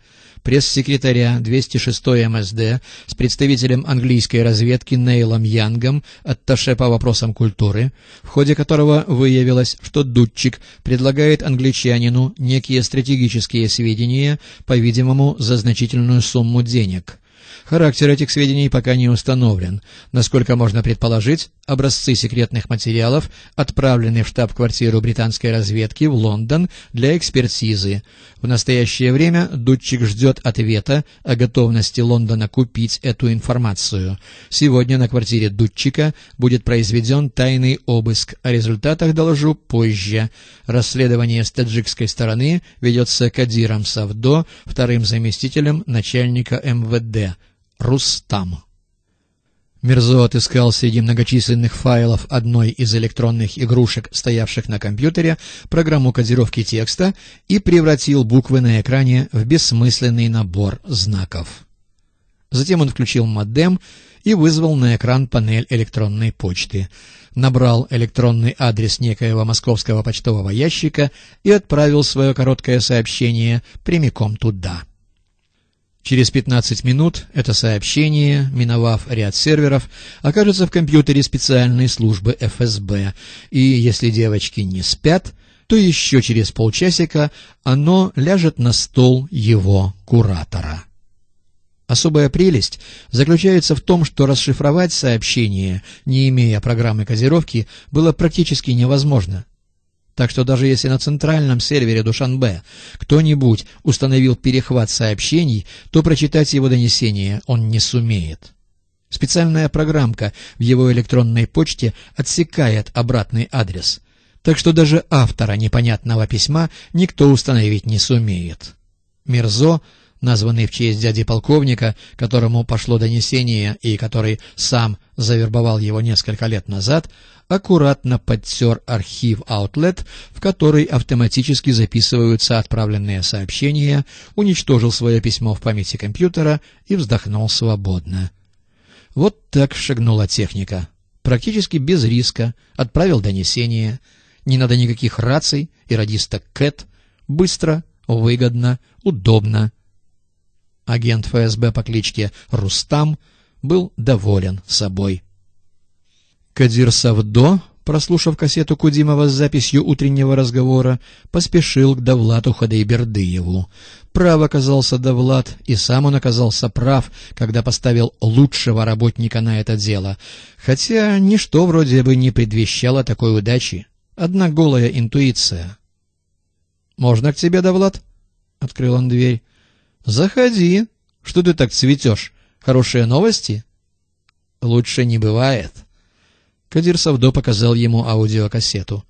пресс-секретаря 206 МСД с представителем английской разведки Нейлом Янгом, атташе по вопросам культуры, в ходе которого выявилось, что Дудчик предлагает англичанину некие стратегические сведения, по-видимому, за значительную сумму денег – Характер этих сведений пока не установлен. Насколько можно предположить, образцы секретных материалов отправлены в штаб-квартиру британской разведки в Лондон для экспертизы. В настоящее время Дудчик ждет ответа о готовности Лондона купить эту информацию. Сегодня на квартире Дудчика будет произведен тайный обыск. О результатах доложу позже. Расследование с таджикской стороны ведется Кадиром Савдо, вторым заместителем начальника МВД. Рустам. Мирзо отыскал среди многочисленных файлов одной из электронных игрушек, стоявших на компьютере, программу кодировки текста и превратил буквы на экране в бессмысленный набор знаков. Затем он включил модем и вызвал на экран панель электронной почты, набрал электронный адрес некоего московского почтового ящика и отправил свое короткое сообщение прямиком туда. Через 15 минут это сообщение, миновав ряд серверов, окажется в компьютере специальной службы ФСБ, и если девочки не спят, то еще через полчасика оно ляжет на стол его куратора. Особая прелесть заключается в том, что расшифровать сообщение, не имея программы кодировки, было практически невозможно. Так что даже если на центральном сервере Душанбе кто-нибудь установил перехват сообщений, то прочитать его донесение он не сумеет. Специальная программка в его электронной почте отсекает обратный адрес. Так что даже автора непонятного письма никто установить не сумеет. Мирзо названный в честь дяди полковника, которому пошло донесение и который сам завербовал его несколько лет назад, аккуратно подтер архив Outlet, в который автоматически записываются отправленные сообщения, уничтожил свое письмо в памяти компьютера и вздохнул свободно. Вот так шагнула техника. Практически без риска отправил донесение. Не надо никаких раций и радиста Кэт. Быстро, выгодно, удобно агент ФСБ по кличке Рустам, был доволен собой. Кадир Савдо, прослушав кассету Кудимова с записью утреннего разговора, поспешил к Давлату Хадайбердыеву. Прав оказался Давлат, и сам он оказался прав, когда поставил лучшего работника на это дело, хотя ничто вроде бы не предвещало такой удачи. Одна голая интуиция. «Можно к тебе, Давлат?» — открыл он дверь. «Заходи. Что ты так цветешь? Хорошие новости?» «Лучше не бывает». Кадир Савдо показал ему аудиокассету.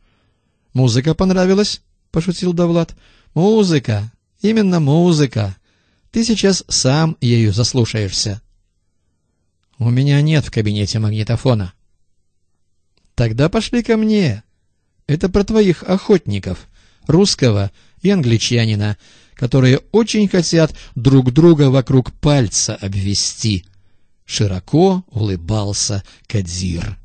«Музыка понравилась?» — пошутил Давлад. «Музыка! Именно музыка! Ты сейчас сам ею заслушаешься». «У меня нет в кабинете магнитофона». «Тогда пошли ко мне. Это про твоих охотников, русского и англичанина» которые очень хотят друг друга вокруг пальца обвести. Широко улыбался кадир.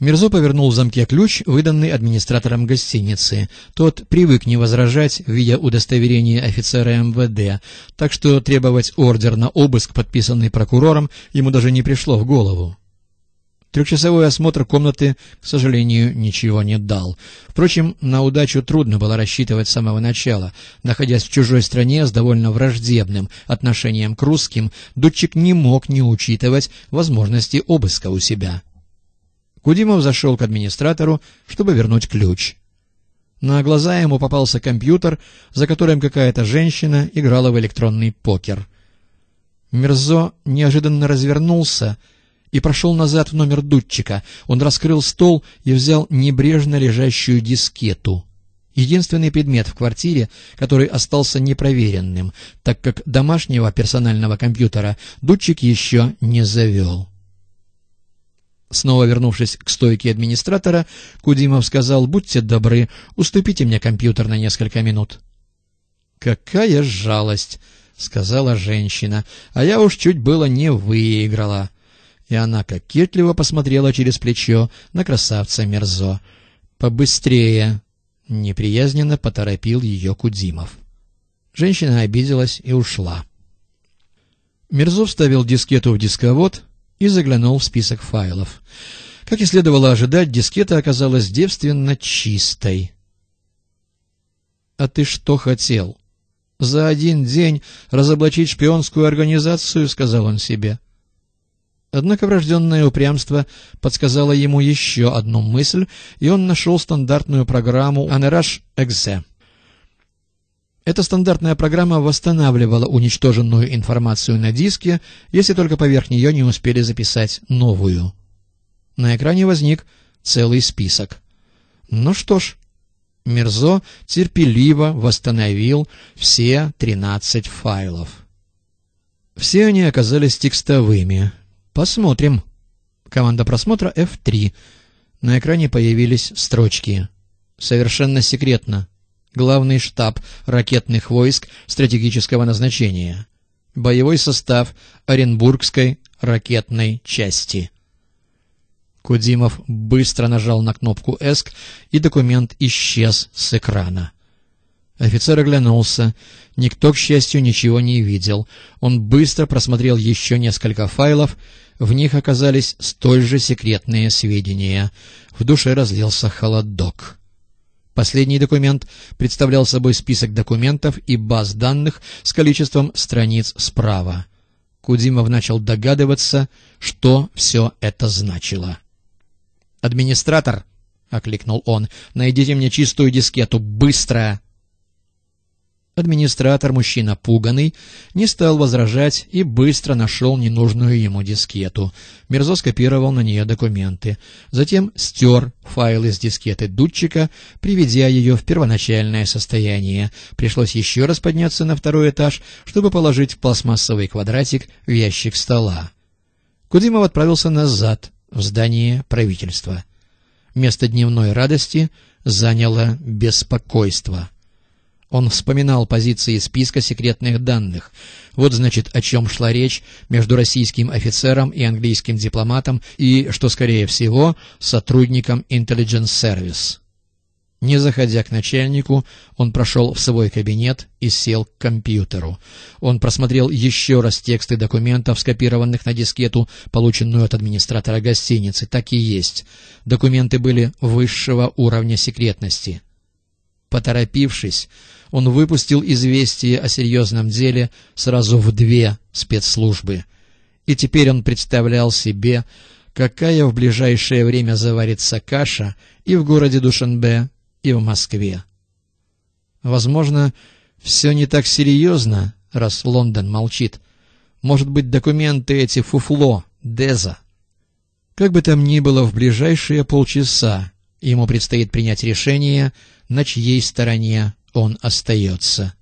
Мирзо повернул в замке ключ, выданный администратором гостиницы. Тот привык не возражать, видя удостоверение офицера МВД, так что требовать ордер на обыск, подписанный прокурором, ему даже не пришло в голову. Трехчасовой осмотр комнаты, к сожалению, ничего не дал. Впрочем, на удачу трудно было рассчитывать с самого начала. Находясь в чужой стране с довольно враждебным отношением к русским, Дудчик не мог не учитывать возможности обыска у себя. Кудимов зашел к администратору, чтобы вернуть ключ. На глаза ему попался компьютер, за которым какая-то женщина играла в электронный покер. Мерзо неожиданно развернулся — и прошел назад в номер дудчика. Он раскрыл стол и взял небрежно лежащую дискету. Единственный предмет в квартире, который остался непроверенным, так как домашнего персонального компьютера дудчик еще не завел. Снова вернувшись к стойке администратора, Кудимов сказал, «Будьте добры, уступите мне компьютер на несколько минут». «Какая жалость!» — сказала женщина. «А я уж чуть было не выиграла» и она кокетливо посмотрела через плечо на красавца Мерзо. «Побыстрее!» — неприязненно поторопил ее Кудзимов. Женщина обиделась и ушла. Мерзо вставил дискету в дисковод и заглянул в список файлов. Как и следовало ожидать, дискета оказалась девственно чистой. «А ты что хотел? За один день разоблачить шпионскую организацию?» — сказал он себе. Однако врожденное упрямство подсказало ему еще одну мысль, и он нашел стандартную программу «Анераж Экзе». Эта стандартная программа восстанавливала уничтоженную информацию на диске, если только поверх нее не успели записать новую. На экране возник целый список. Ну что ж, мерзо терпеливо восстановил все 13 файлов. Все они оказались текстовыми — «Посмотрим». Команда просмотра F3. На экране появились строчки. «Совершенно секретно. Главный штаб ракетных войск стратегического назначения. Боевой состав Оренбургской ракетной части». Кудимов быстро нажал на кнопку «Эск», и документ исчез с экрана. Офицер оглянулся. Никто, к счастью, ничего не видел. Он быстро просмотрел еще несколько файлов — в них оказались столь же секретные сведения. В душе разлился холодок. Последний документ представлял собой список документов и баз данных с количеством страниц справа. Кудимов начал догадываться, что все это значило. «Администратор!» — окликнул он. «Найдите мне чистую дискету! Быстро!» Администратор, мужчина пуганный, не стал возражать и быстро нашел ненужную ему дискету. Мерзо скопировал на нее документы. Затем стер файлы с дискеты дудчика, приведя ее в первоначальное состояние. Пришлось еще раз подняться на второй этаж, чтобы положить пластмассовый квадратик в ящик стола. Кудимов отправился назад, в здание правительства. Место дневной радости заняло беспокойство — он вспоминал позиции списка секретных данных. Вот, значит, о чем шла речь между российским офицером и английским дипломатом и, что, скорее всего, сотрудником Intelligence Service. Не заходя к начальнику, он прошел в свой кабинет и сел к компьютеру. Он просмотрел еще раз тексты документов, скопированных на дискету, полученную от администратора гостиницы. Так и есть. Документы были высшего уровня секретности. Поторопившись, он выпустил известие о серьезном деле сразу в две спецслужбы. И теперь он представлял себе, какая в ближайшее время заварится каша и в городе Душанбе, и в Москве. Возможно, все не так серьезно, раз Лондон молчит. Может быть, документы эти фуфло, Деза. Как бы там ни было, в ближайшие полчаса ему предстоит принять решение — на чьей стороне он остается.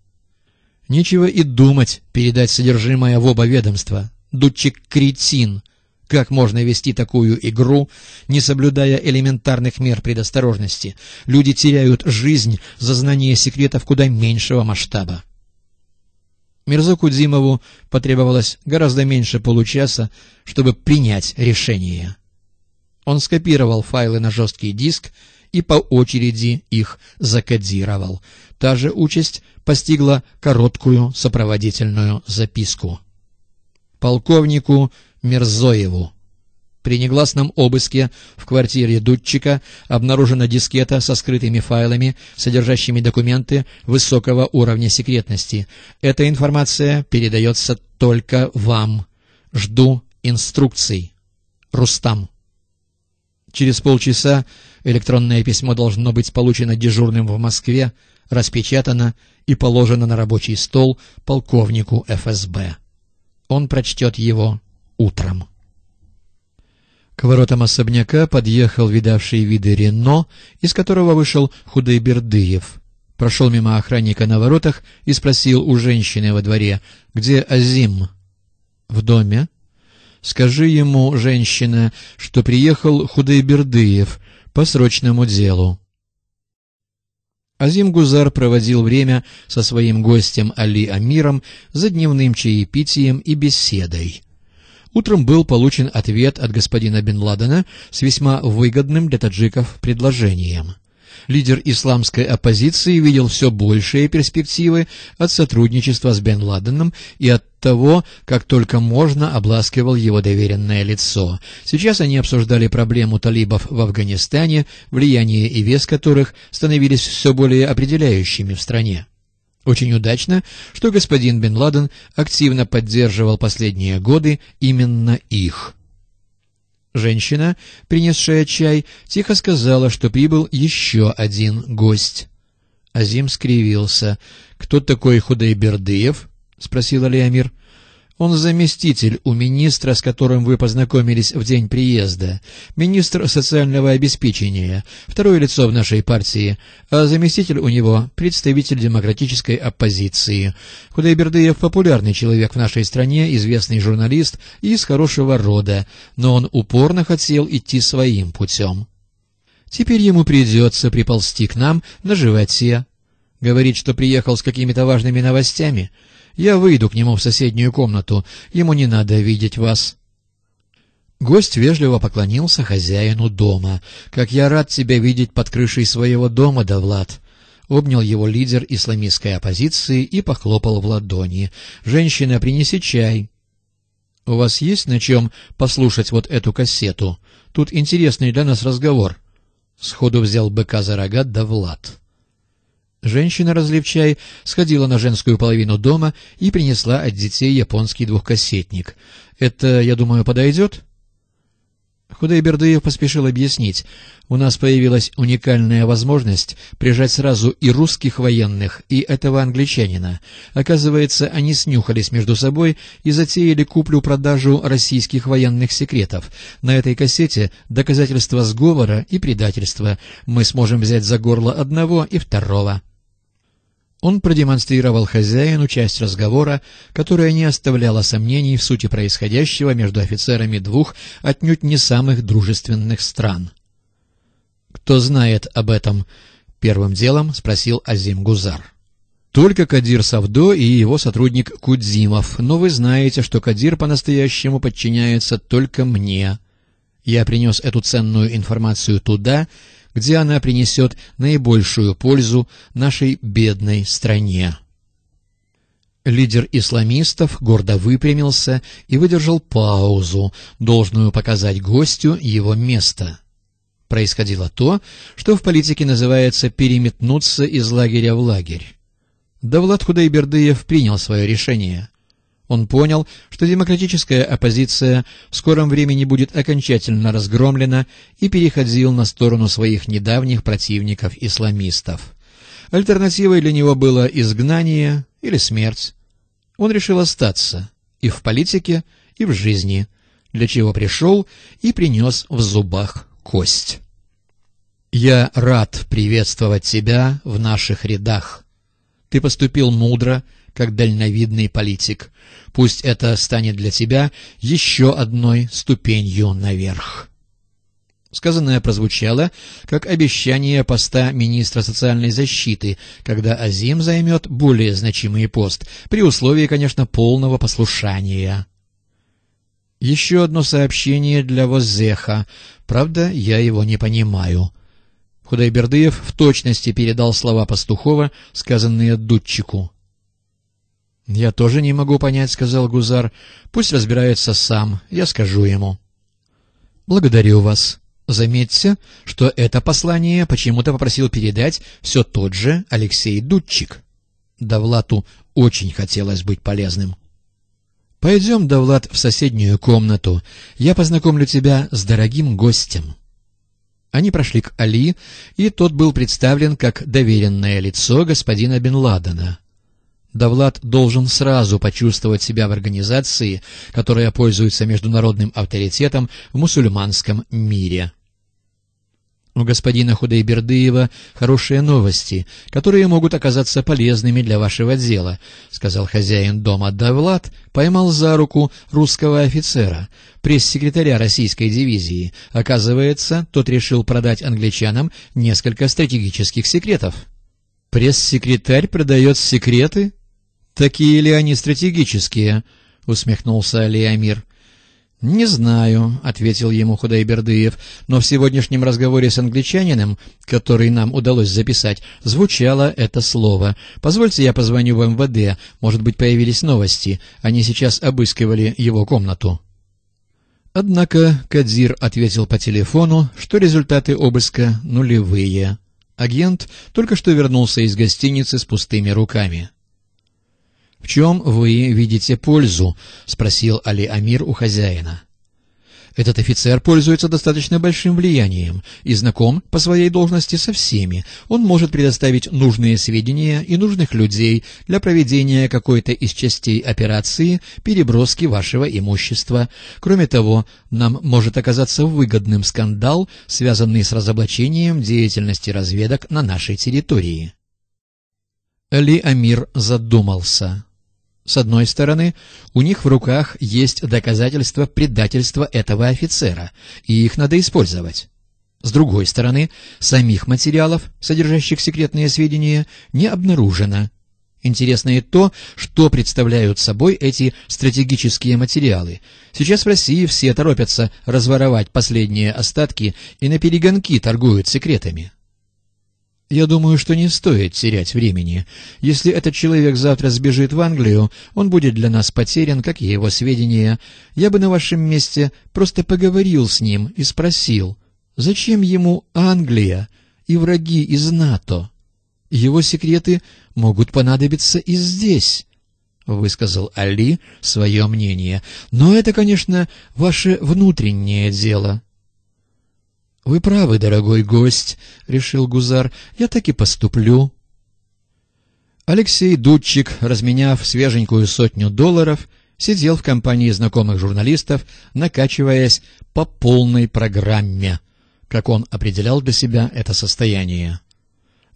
Нечего и думать передать содержимое в оба ведомства. Дудчик кретин. Как можно вести такую игру, не соблюдая элементарных мер предосторожности? Люди теряют жизнь за знание секретов куда меньшего масштаба. Мирзу Кудзимову потребовалось гораздо меньше получаса, чтобы принять решение. Он скопировал файлы на жесткий диск и по очереди их закодировал. Та же участь постигла короткую сопроводительную записку. Полковнику Мерзоеву. При негласном обыске в квартире Дудчика обнаружена дискета со скрытыми файлами, содержащими документы высокого уровня секретности. Эта информация передается только вам. Жду инструкций. Рустам. Через полчаса Электронное письмо должно быть получено дежурным в Москве, распечатано и положено на рабочий стол полковнику ФСБ. Он прочтет его утром. К воротам особняка подъехал видавший виды Рено, из которого вышел худой Бердыев, Прошел мимо охранника на воротах и спросил у женщины во дворе, где Азим? «В доме?» «Скажи ему, женщина, что приехал худой Бердыев по срочному делу. Азим Гузар проводил время со своим гостем Али Амиром за дневным чаепитием и беседой. Утром был получен ответ от господина Бен Ладена с весьма выгодным для таджиков предложением. Лидер исламской оппозиции видел все большие перспективы от сотрудничества с Бен Ладеном и от того, как только можно обласкивал его доверенное лицо. Сейчас они обсуждали проблему талибов в Афганистане, влияние и вес которых становились все более определяющими в стране. Очень удачно, что господин Бен Ладен активно поддерживал последние годы именно их. Женщина, принесшая чай, тихо сказала, что прибыл еще один гость. Азим скривился. «Кто такой Худайбердыев?» — спросил Алиамир. Он заместитель у министра, с которым вы познакомились в день приезда. Министр социального обеспечения, второе лицо в нашей партии, а заместитель у него – представитель демократической оппозиции. Худайбердыев – популярный человек в нашей стране, известный журналист и из хорошего рода, но он упорно хотел идти своим путем. Теперь ему придется приползти к нам на животе. говорит, что приехал с какими-то важными новостями – я выйду к нему в соседнюю комнату. Ему не надо видеть вас». Гость вежливо поклонился хозяину дома. «Как я рад тебя видеть под крышей своего дома, Давлад!» Обнял его лидер исламистской оппозиции и похлопал в ладони. «Женщина, принеси чай!» «У вас есть на чем послушать вот эту кассету? Тут интересный для нас разговор». Сходу взял быка за рога Давлад. Женщина-разливчай сходила на женскую половину дома и принесла от детей японский двухкассетник. «Это, я думаю, подойдет?» Худайбердыев поспешил объяснить. «У нас появилась уникальная возможность прижать сразу и русских военных, и этого англичанина. Оказывается, они снюхались между собой и затеяли куплю-продажу российских военных секретов. На этой кассете доказательства сговора и предательства. Мы сможем взять за горло одного и второго». Он продемонстрировал хозяину часть разговора, которая не оставляла сомнений в сути происходящего между офицерами двух отнюдь не самых дружественных стран. «Кто знает об этом?» — первым делом спросил Азим Гузар. «Только Кадир Савдо и его сотрудник Кудзимов, но вы знаете, что Кадир по-настоящему подчиняется только мне. Я принес эту ценную информацию туда, где она принесет наибольшую пользу нашей бедной стране. Лидер исламистов гордо выпрямился и выдержал паузу, должную показать гостю его место. Происходило то, что в политике называется «переметнуться из лагеря в лагерь». Давлат Худайбердыев принял свое решение. Он понял, что демократическая оппозиция в скором времени будет окончательно разгромлена и переходил на сторону своих недавних противников-исламистов. Альтернативой для него было изгнание или смерть. Он решил остаться и в политике, и в жизни, для чего пришел и принес в зубах кость. «Я рад приветствовать тебя в наших рядах. Ты поступил мудро, — как дальновидный политик. Пусть это станет для тебя еще одной ступенью наверх. Сказанное прозвучало, как обещание поста министра социальной защиты, когда Азим займет более значимый пост, при условии, конечно, полного послушания. Еще одно сообщение для Воззеха, Правда, я его не понимаю. Худайбердыев в точности передал слова пастухова, сказанные Дудчику. — Я тоже не могу понять, — сказал Гузар. — Пусть разбирается сам, я скажу ему. — Благодарю вас. Заметьте, что это послание почему-то попросил передать все тот же Алексей Дудчик. Давлату очень хотелось быть полезным. — Пойдем, Давлат, в соседнюю комнату. Я познакомлю тебя с дорогим гостем. Они прошли к Али, и тот был представлен как доверенное лицо господина Бен Ладена — Давлад должен сразу почувствовать себя в организации, которая пользуется международным авторитетом в мусульманском мире. У господина Худайбердыева хорошие новости, которые могут оказаться полезными для вашего дела, — сказал хозяин дома Давлад, поймал за руку русского офицера, пресс-секретаря российской дивизии. Оказывается, тот решил продать англичанам несколько стратегических секретов. «Пресс-секретарь продает секреты?» «Такие ли они стратегические?» — усмехнулся Алиамир. «Не знаю», — ответил ему Худайбердыев, «но в сегодняшнем разговоре с англичанином, который нам удалось записать, звучало это слово. Позвольте я позвоню в МВД, может быть, появились новости. Они сейчас обыскивали его комнату». Однако Кадзир ответил по телефону, что результаты обыска нулевые. Агент только что вернулся из гостиницы с пустыми руками. «В чем вы видите пользу?» — спросил Али Амир у хозяина. Этот офицер пользуется достаточно большим влиянием и знаком по своей должности со всеми. Он может предоставить нужные сведения и нужных людей для проведения какой-то из частей операции переброски вашего имущества. Кроме того, нам может оказаться выгодным скандал, связанный с разоблачением деятельности разведок на нашей территории. Али Амир задумался. С одной стороны, у них в руках есть доказательства предательства этого офицера, и их надо использовать. С другой стороны, самих материалов, содержащих секретные сведения, не обнаружено. Интересно и то, что представляют собой эти стратегические материалы. Сейчас в России все торопятся разворовать последние остатки и на перегонки торгуют секретами. Я думаю, что не стоит терять времени. Если этот человек завтра сбежит в Англию, он будет для нас потерян, как и его сведения. Я бы на вашем месте просто поговорил с ним и спросил, зачем ему Англия и враги из НАТО? Его секреты могут понадобиться и здесь». — высказал Али свое мнение. — Но это, конечно, ваше внутреннее дело. — Вы правы, дорогой гость, — решил Гузар, — я так и поступлю. Алексей Дудчик, разменяв свеженькую сотню долларов, сидел в компании знакомых журналистов, накачиваясь по полной программе, как он определял для себя это состояние.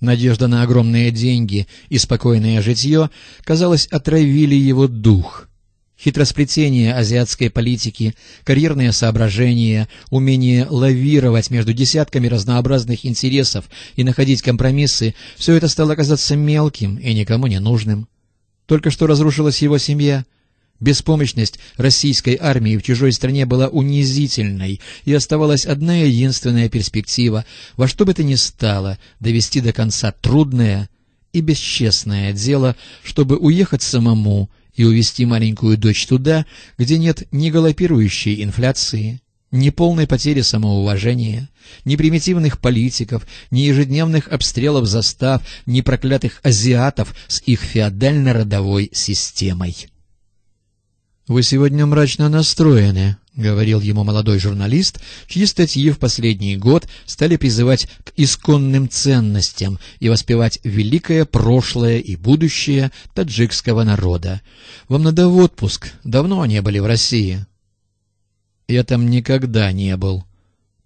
Надежда на огромные деньги и спокойное житье, казалось, отравили его дух. Хитросплетение азиатской политики, карьерные соображения, умение лавировать между десятками разнообразных интересов и находить компромиссы – все это стало казаться мелким и никому не нужным. Только что разрушилась его семья. Беспомощность российской армии в чужой стране была унизительной, и оставалась одна единственная перспектива – во что бы то ни стало довести до конца трудное и бесчестное дело, чтобы уехать самому – и увести маленькую дочь туда, где нет ни галопирующей инфляции, ни полной потери самоуважения, ни примитивных политиков, ни ежедневных обстрелов застав, ни проклятых азиатов с их феодально-родовой системой. «Вы сегодня мрачно настроены», — говорил ему молодой журналист, чьи статьи в последний год стали призывать к исконным ценностям и воспевать великое прошлое и будущее таджикского народа. «Вам надо в отпуск. Давно не были в России». «Я там никогда не был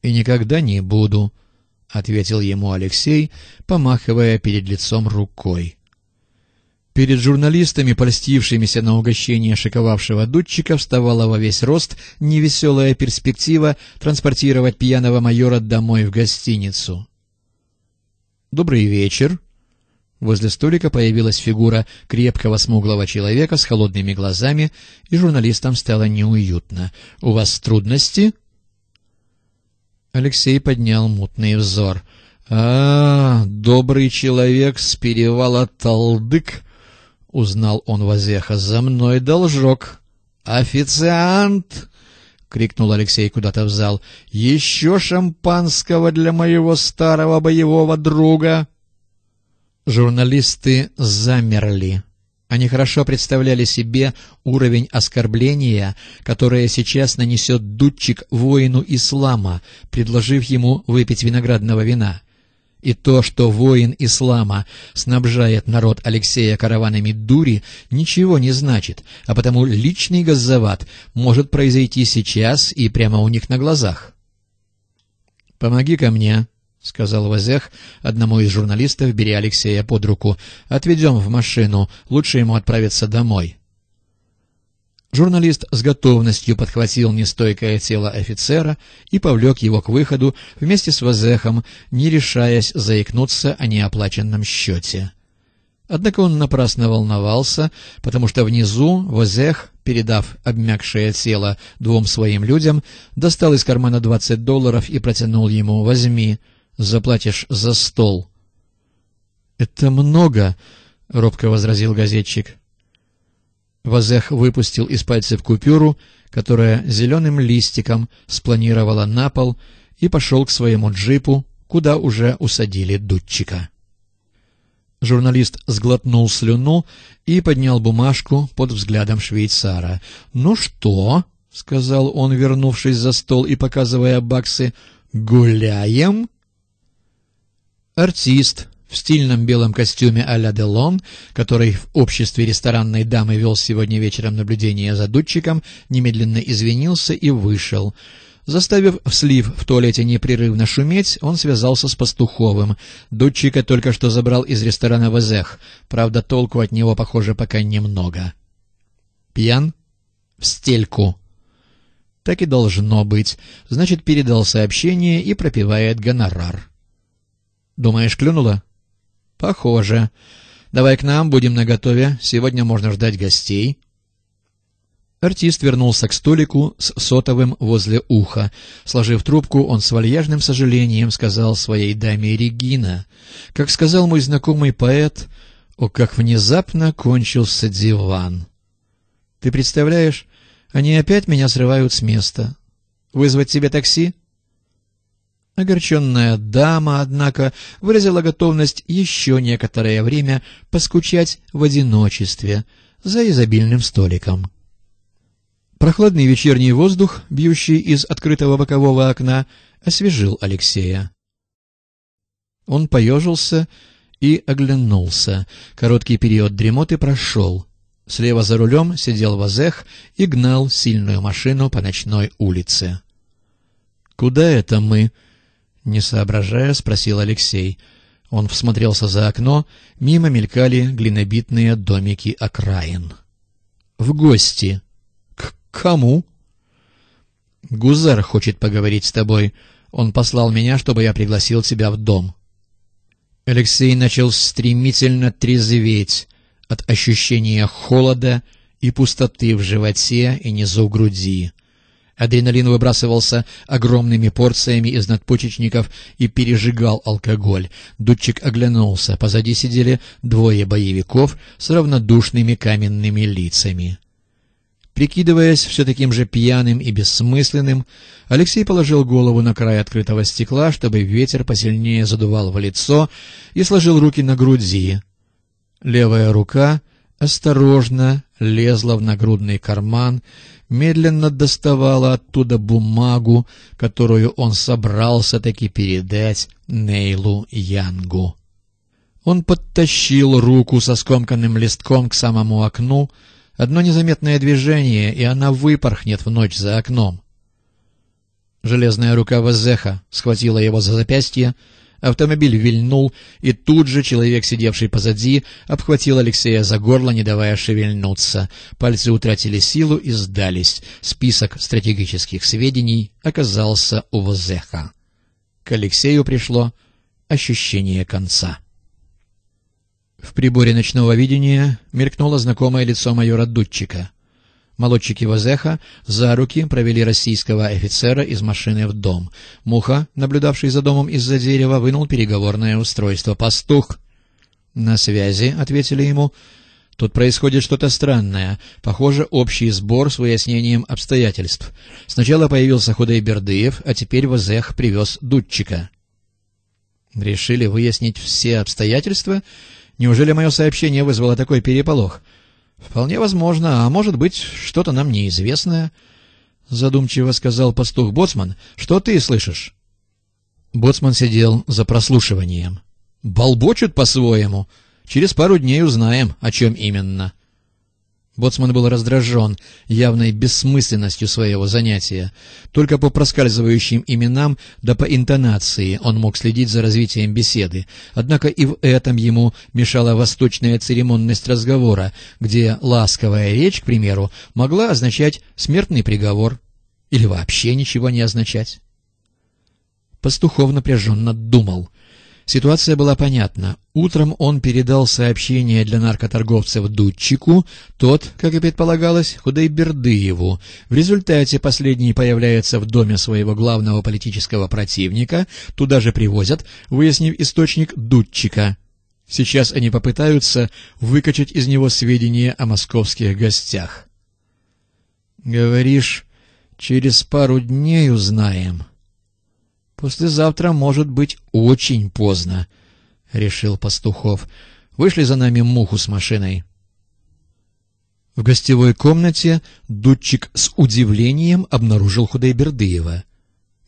и никогда не буду», — ответил ему Алексей, помахивая перед лицом рукой. Перед журналистами, польстившимися на угощение шиковавшего дудчика, вставала во весь рост невеселая перспектива транспортировать пьяного майора домой в гостиницу. «Добрый вечер!» Возле столика появилась фигура крепкого смуглого человека с холодными глазами, и журналистам стало неуютно. «У вас трудности?» Алексей поднял мутный взор. «А, добрый человек с перевала Талдык!» — узнал он Вазеха. — За мной должок. — Официант! — крикнул Алексей куда-то в зал. — Еще шампанского для моего старого боевого друга! Журналисты замерли. Они хорошо представляли себе уровень оскорбления, которое сейчас нанесет дудчик воину ислама, предложив ему выпить виноградного вина. И то, что воин ислама снабжает народ Алексея караванами дури, ничего не значит, а потому личный газзават может произойти сейчас и прямо у них на глазах. помоги ко мне», — сказал Вазех одному из журналистов, беря Алексея под руку. — Отведем в машину, лучше ему отправиться домой. — Журналист с готовностью подхватил нестойкое тело офицера и повлек его к выходу вместе с Вазехом, не решаясь заикнуться о неоплаченном счете. Однако он напрасно волновался, потому что внизу Вазех, передав обмякшее тело двум своим людям, достал из кармана двадцать долларов и протянул ему «Возьми, заплатишь за стол». «Это много», — робко возразил газетчик. Вазех выпустил из пальцев купюру, которая зеленым листиком спланировала на пол, и пошел к своему джипу, куда уже усадили дудчика. Журналист сглотнул слюну и поднял бумажку под взглядом швейцара. «Ну что?» — сказал он, вернувшись за стол и показывая баксы. «Гуляем?» Артист в стильном белом костюме а-ля Делон, который в обществе ресторанной дамы вел сегодня вечером наблюдение за дудчиком, немедленно извинился и вышел. Заставив слив в туалете непрерывно шуметь, он связался с Пастуховым. Дудчика только что забрал из ресторана в Эзех. Правда, толку от него, похоже, пока немного. «Пьян? В стельку!» «Так и должно быть. Значит, передал сообщение и пропивает гонорар». «Думаешь, клюнуло?» «Похоже. Давай к нам, будем наготове. Сегодня можно ждать гостей». Артист вернулся к столику с сотовым возле уха. Сложив трубку, он с вальяжным сожалением сказал своей даме Регина. «Как сказал мой знакомый поэт, о, как внезапно кончился диван!» «Ты представляешь, они опять меня срывают с места. Вызвать тебе такси?» Огорченная дама, однако, выразила готовность еще некоторое время поскучать в одиночестве за изобильным столиком. Прохладный вечерний воздух, бьющий из открытого бокового окна, освежил Алексея. Он поежился и оглянулся. Короткий период дремоты прошел. Слева за рулем сидел Вазех и гнал сильную машину по ночной улице. «Куда это мы?» Не соображая, спросил Алексей. Он всмотрелся за окно, мимо мелькали глинобитные домики окраин. «В гости». «К кому?» «Гузар хочет поговорить с тобой. Он послал меня, чтобы я пригласил тебя в дом». Алексей начал стремительно трезветь от ощущения холода и пустоты в животе и низу груди. Адреналин выбрасывался огромными порциями из надпочечников и пережигал алкоголь. Дудчик оглянулся. Позади сидели двое боевиков с равнодушными каменными лицами. Прикидываясь все таким же пьяным и бессмысленным, Алексей положил голову на край открытого стекла, чтобы ветер посильнее задувал в лицо, и сложил руки на груди. Левая рука осторожно лезла в нагрудный карман, медленно доставала оттуда бумагу, которую он собрался таки передать Нейлу Янгу. Он подтащил руку со скомканным листком к самому окну. Одно незаметное движение, и она выпорхнет в ночь за окном. Железная рука Вазеха схватила его за запястье, Автомобиль вильнул, и тут же человек, сидевший позади, обхватил Алексея за горло, не давая шевельнуться. Пальцы утратили силу и сдались. Список стратегических сведений оказался у Возеха. К Алексею пришло ощущение конца. В приборе ночного видения мелькнуло знакомое лицо майора Дудчика — Молодчики Вазеха за руки провели российского офицера из машины в дом. Муха, наблюдавший за домом из-за дерева, вынул переговорное устройство. «Пастух!» «На связи», — ответили ему. «Тут происходит что-то странное. Похоже, общий сбор с выяснением обстоятельств. Сначала появился Худайбердыев, а теперь Вазех привез Дудчика». «Решили выяснить все обстоятельства? Неужели мое сообщение вызвало такой переполох?» Вполне возможно, а может быть, что-то нам неизвестное, задумчиво сказал пастух Боцман. Что ты слышишь? Боцман сидел за прослушиванием. Болбочут по-своему. Через пару дней узнаем, о чем именно. Боцман был раздражен явной бессмысленностью своего занятия. Только по проскальзывающим именам да по интонации он мог следить за развитием беседы. Однако и в этом ему мешала восточная церемонность разговора, где ласковая речь, к примеру, могла означать смертный приговор или вообще ничего не означать. Пастухов напряженно думал — Ситуация была понятна. Утром он передал сообщение для наркоторговцев Дудчику, тот, как и предполагалось, Худайбердыеву. В результате последний появляется в доме своего главного политического противника, туда же привозят, выяснив источник Дудчика. Сейчас они попытаются выкачать из него сведения о московских гостях. «Говоришь, через пару дней узнаем?» «Послезавтра может быть очень поздно», — решил Пастухов. «Вышли за нами муху с машиной». В гостевой комнате Дудчик с удивлением обнаружил Худайбердыева.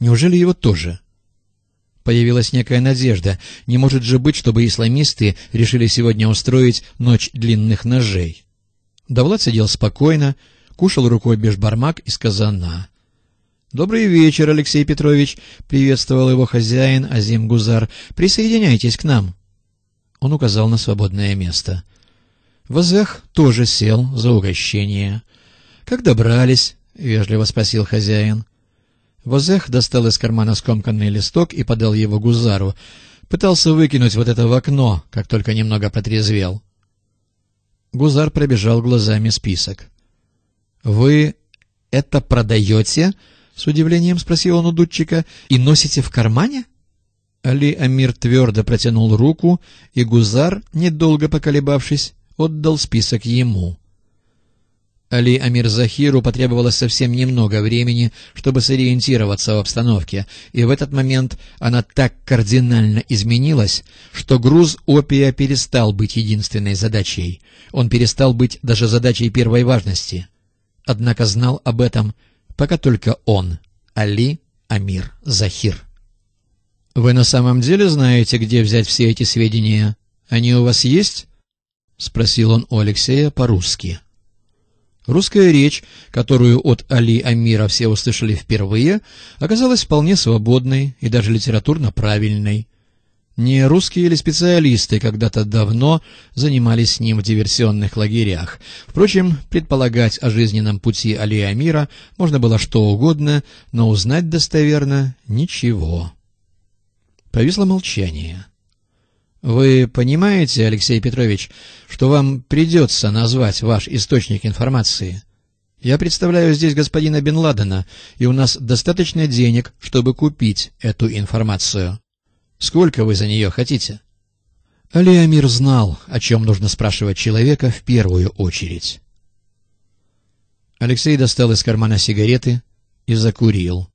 Неужели его тоже? Появилась некая надежда. Не может же быть, чтобы исламисты решили сегодня устроить ночь длинных ножей. Давлад сидел спокойно, кушал рукой бешбармак из казана. «Добрый вечер, Алексей Петрович!» — приветствовал его хозяин Азим Гузар. «Присоединяйтесь к нам!» Он указал на свободное место. Вазех тоже сел за угощение. «Как добрались?» — вежливо спросил хозяин. Вазех достал из кармана скомканный листок и подал его Гузару. Пытался выкинуть вот это в окно, как только немного потрезвел. Гузар пробежал глазами список. «Вы это продаете?» с удивлением спросил он у дудчика. «И носите в кармане?» Али Амир твердо протянул руку, и Гузар, недолго поколебавшись, отдал список ему. Али Амир Захиру потребовалось совсем немного времени, чтобы сориентироваться в обстановке, и в этот момент она так кардинально изменилась, что груз опия перестал быть единственной задачей. Он перестал быть даже задачей первой важности. Однако знал об этом Пока только он, Али Амир Захир. «Вы на самом деле знаете, где взять все эти сведения? Они у вас есть?» — спросил он у Алексея по-русски. Русская речь, которую от Али Амира все услышали впервые, оказалась вполне свободной и даже литературно правильной — не русские ли специалисты когда-то давно занимались с ним в диверсионных лагерях. Впрочем, предполагать о жизненном пути Али Амира можно было что угодно, но узнать достоверно ничего. Повисло молчание. «Вы понимаете, Алексей Петрович, что вам придется назвать ваш источник информации?» Я представляю здесь господина Бен Ладена, и у нас достаточно денег, чтобы купить эту информацию. Сколько вы за нее хотите?» Алиамир знал, о чем нужно спрашивать человека в первую очередь. Алексей достал из кармана сигареты и закурил.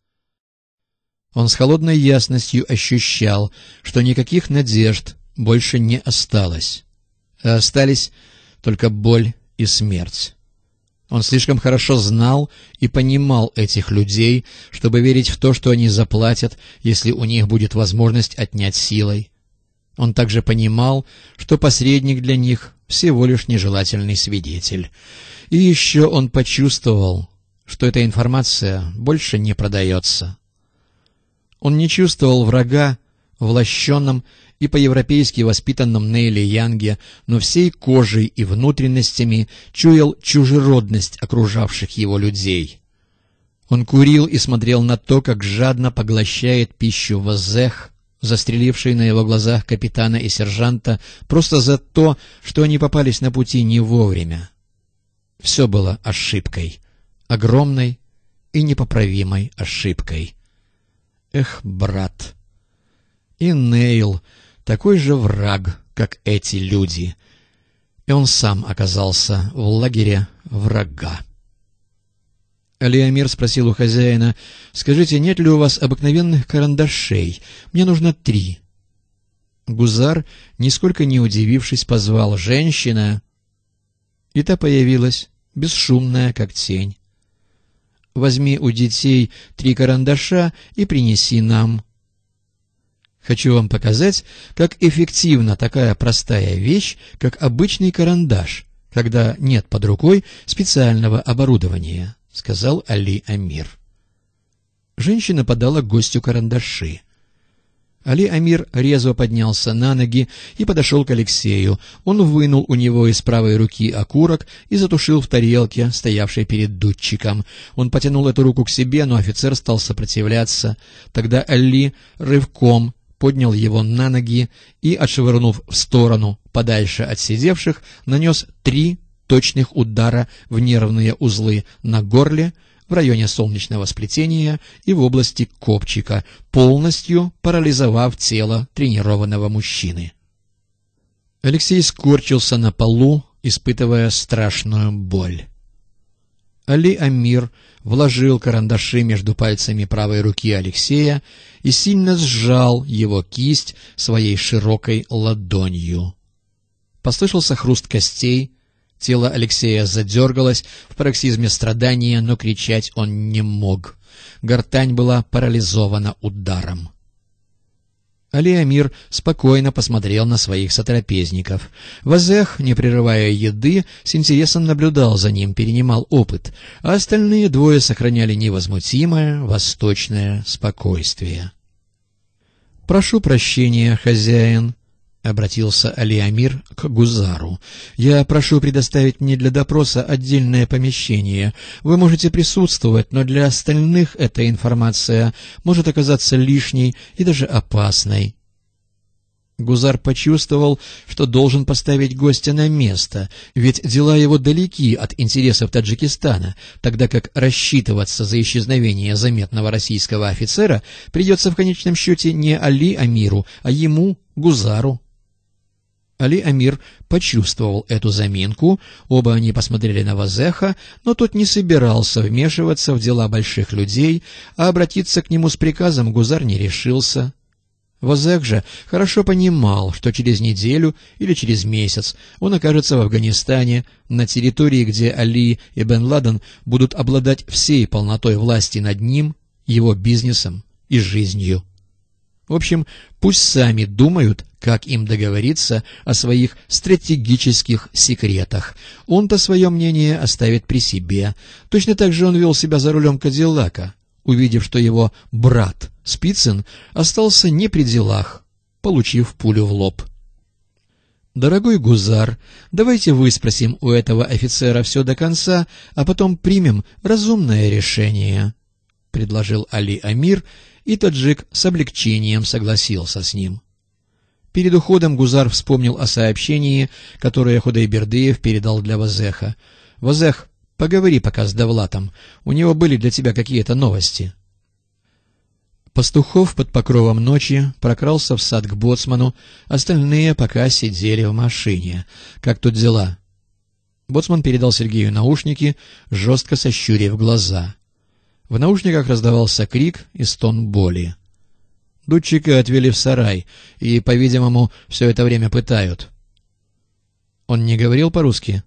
Он с холодной ясностью ощущал, что никаких надежд больше не осталось, а остались только боль и смерть. Он слишком хорошо знал и понимал этих людей, чтобы верить в то, что они заплатят, если у них будет возможность отнять силой. Он также понимал, что посредник для них всего лишь нежелательный свидетель. И еще он почувствовал, что эта информация больше не продается. Он не чувствовал врага, влащенным и по-европейски воспитанном Нейле Янге, но всей кожей и внутренностями чуял чужеродность окружавших его людей. Он курил и смотрел на то, как жадно поглощает пищу Вазех, застреливший на его глазах капитана и сержанта, просто за то, что они попались на пути не вовремя. Все было ошибкой, огромной и непоправимой ошибкой. Эх, брат! И Нейл такой же враг, как эти люди. И он сам оказался в лагере врага. Алиамир спросил у хозяина, «Скажите, нет ли у вас обыкновенных карандашей? Мне нужно три». Гузар, нисколько не удивившись, позвал «Женщина!» И та появилась, бесшумная, как тень. «Возьми у детей три карандаша и принеси нам», Хочу вам показать, как эффективна такая простая вещь, как обычный карандаш, когда нет под рукой специального оборудования, сказал Али Амир. Женщина подала гостю карандаши. Али Амир резво поднялся на ноги и подошел к Алексею. Он вынул у него из правой руки окурок и затушил в тарелке, стоявшей перед дудчиком. Он потянул эту руку к себе, но офицер стал сопротивляться. Тогда Али рывком поднял его на ноги и, отшвырнув в сторону подальше от сидевших, нанес три точных удара в нервные узлы на горле, в районе солнечного сплетения и в области копчика, полностью парализовав тело тренированного мужчины. Алексей скорчился на полу, испытывая страшную боль. Али Амир вложил карандаши между пальцами правой руки Алексея и сильно сжал его кисть своей широкой ладонью. Послышался хруст костей, тело Алексея задергалось в пароксизме страдания, но кричать он не мог. Гортань была парализована ударом. Алиамир спокойно посмотрел на своих сотрапезников. Вазех, не прерывая еды, с интересом наблюдал за ним, перенимал опыт, а остальные двое сохраняли невозмутимое восточное спокойствие. «Прошу прощения, хозяин», — обратился Алиамир к Гузару. — Я прошу предоставить мне для допроса отдельное помещение. Вы можете присутствовать, но для остальных эта информация может оказаться лишней и даже опасной. Гузар почувствовал, что должен поставить гостя на место, ведь дела его далеки от интересов Таджикистана, тогда как рассчитываться за исчезновение заметного российского офицера придется в конечном счете не Али Амиру, а ему, Гузару. Али Амир почувствовал эту заминку, оба они посмотрели на Вазеха, но тот не собирался вмешиваться в дела больших людей, а обратиться к нему с приказом Гузар не решился. Вазех же хорошо понимал, что через неделю или через месяц он окажется в Афганистане, на территории, где Али и Бен Ладен будут обладать всей полнотой власти над ним, его бизнесом и жизнью. В общем, пусть сами думают, как им договориться о своих стратегических секретах. Он-то свое мнение оставит при себе. Точно так же он вел себя за рулем Кадиллака, увидев, что его брат Спицын остался не при делах, получив пулю в лоб. «Дорогой Гузар, давайте выспросим у этого офицера все до конца, а потом примем разумное решение», — предложил Али Амир, — и таджик с облегчением согласился с ним. Перед уходом Гузар вспомнил о сообщении, которое Худайбердыев передал для Вазеха. «Вазех, поговори пока с Давлатом. У него были для тебя какие-то новости». Пастухов под покровом ночи прокрался в сад к боцману, остальные пока сидели в машине. «Как тут дела?» Боцман передал Сергею наушники, жестко сощурив глаза. В наушниках раздавался крик и стон боли. Дудчика отвели в сарай, и, по-видимому, все это время пытают. Он не говорил по-русски,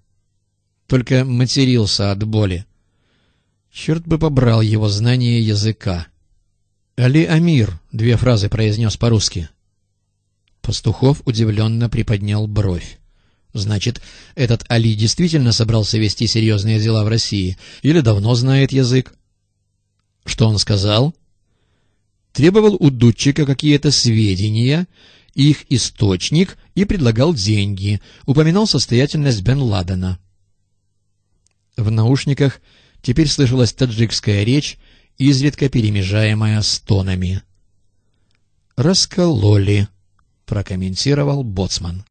только матерился от боли. Черт бы побрал его знание языка. «Али Амир» — две фразы произнес по-русски. Пастухов удивленно приподнял бровь. Значит, этот Али действительно собрался вести серьезные дела в России или давно знает язык? Что он сказал? Требовал у Дудчика какие-то сведения, их источник и предлагал деньги. Упоминал состоятельность Бен Ладена. В наушниках теперь слышалась таджикская речь, изредка перемежаемая стонами. «Раскололи», — прокомментировал Боцман.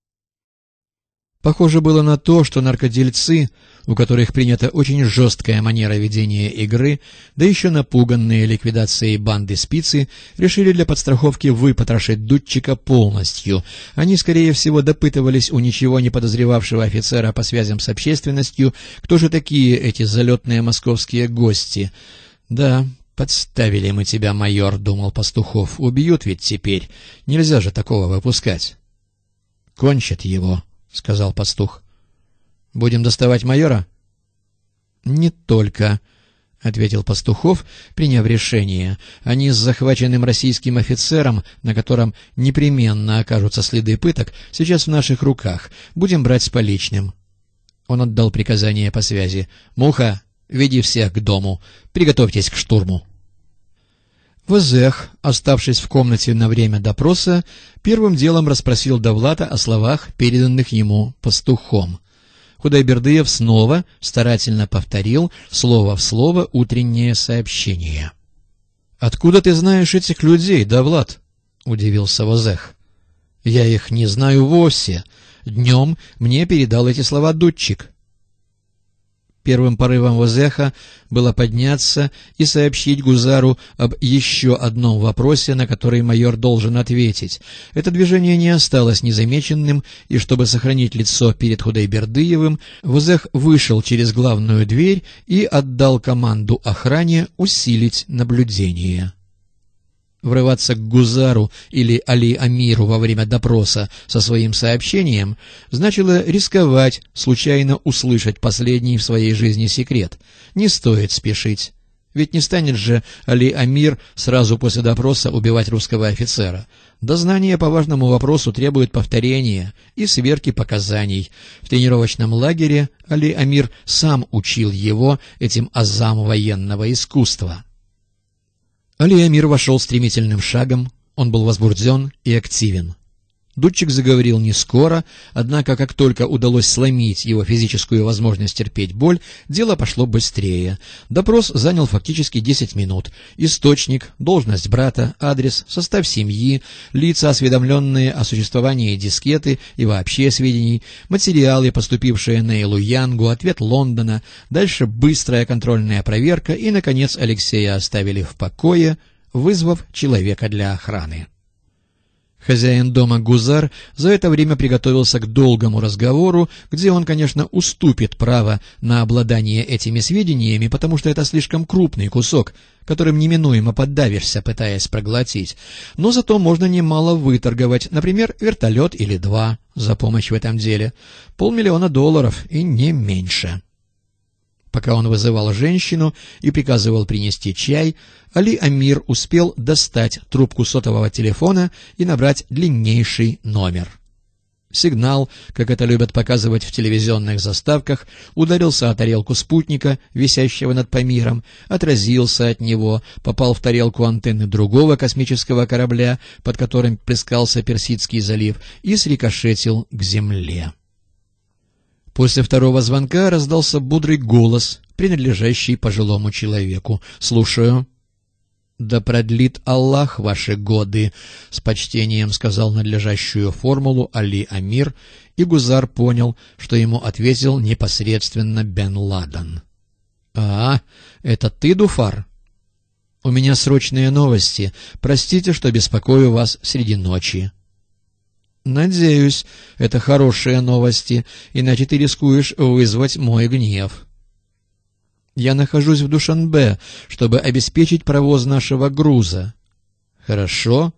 Похоже было на то, что наркодельцы у которых принята очень жесткая манера ведения игры, да еще напуганные ликвидацией банды спицы, решили для подстраховки выпотрошить Дудчика полностью. Они, скорее всего, допытывались у ничего не подозревавшего офицера по связям с общественностью, кто же такие эти залетные московские гости. «Да, подставили мы тебя, майор», — думал Пастухов, — «убьют ведь теперь. Нельзя же такого выпускать». «Кончат его», — сказал пастух. Будем доставать майора? — Не только, — ответил Пастухов, приняв решение. Они с захваченным российским офицером, на котором непременно окажутся следы пыток, сейчас в наших руках. Будем брать с поличным. Он отдал приказание по связи. — Муха, веди всех к дому. Приготовьтесь к штурму. Вазех, оставшись в комнате на время допроса, первым делом расспросил Давлата о словах, переданных ему пастухом. Худайбердыев снова старательно повторил слово в слово утреннее сообщение. «Откуда ты знаешь этих людей, да, Влад? удивился Возех. «Я их не знаю вовсе. Днем мне передал эти слова дудчик». Первым порывом Возеха было подняться и сообщить Гузару об еще одном вопросе, на который майор должен ответить. Это движение не осталось незамеченным, и чтобы сохранить лицо перед Худайбердыевым, Возех вышел через главную дверь и отдал команду охране усилить наблюдение врываться к Гузару или Али Амиру во время допроса со своим сообщением значило рисковать случайно услышать последний в своей жизни секрет. Не стоит спешить. Ведь не станет же Али Амир сразу после допроса убивать русского офицера. Дознание по важному вопросу требует повторения и сверки показаний. В тренировочном лагере Али Амир сам учил его этим азам военного искусства. Али Амир вошел стремительным шагом, он был возбужден и активен. Дудчик заговорил не скоро, однако как только удалось сломить его физическую возможность терпеть боль, дело пошло быстрее. Допрос занял фактически 10 минут. Источник, должность брата, адрес, состав семьи, лица, осведомленные о существовании дискеты и вообще сведений, материалы, поступившие на Илу Янгу, ответ Лондона, дальше быстрая контрольная проверка и, наконец, Алексея оставили в покое, вызвав человека для охраны. Хозяин дома Гузар за это время приготовился к долгому разговору, где он, конечно, уступит право на обладание этими сведениями, потому что это слишком крупный кусок, которым неминуемо поддавишься, пытаясь проглотить. Но зато можно немало выторговать, например, вертолет или два за помощь в этом деле. Полмиллиона долларов и не меньше. Пока он вызывал женщину и приказывал принести чай, Али Амир успел достать трубку сотового телефона и набрать длиннейший номер. Сигнал, как это любят показывать в телевизионных заставках, ударился о тарелку спутника, висящего над Памиром, отразился от него, попал в тарелку антенны другого космического корабля, под которым плескался Персидский залив, и срикошетил к земле. После второго звонка раздался бодрый голос, принадлежащий пожилому человеку. «Слушаю». «Да продлит Аллах ваши годы», — с почтением сказал надлежащую формулу Али Амир, и Гузар понял, что ему ответил непосредственно Бен Ладан. «А, это ты, Дуфар?» «У меня срочные новости. Простите, что беспокою вас среди ночи». «Надеюсь, это хорошие новости, иначе ты рискуешь вызвать мой гнев». «Я нахожусь в Душанбе, чтобы обеспечить провоз нашего груза». «Хорошо.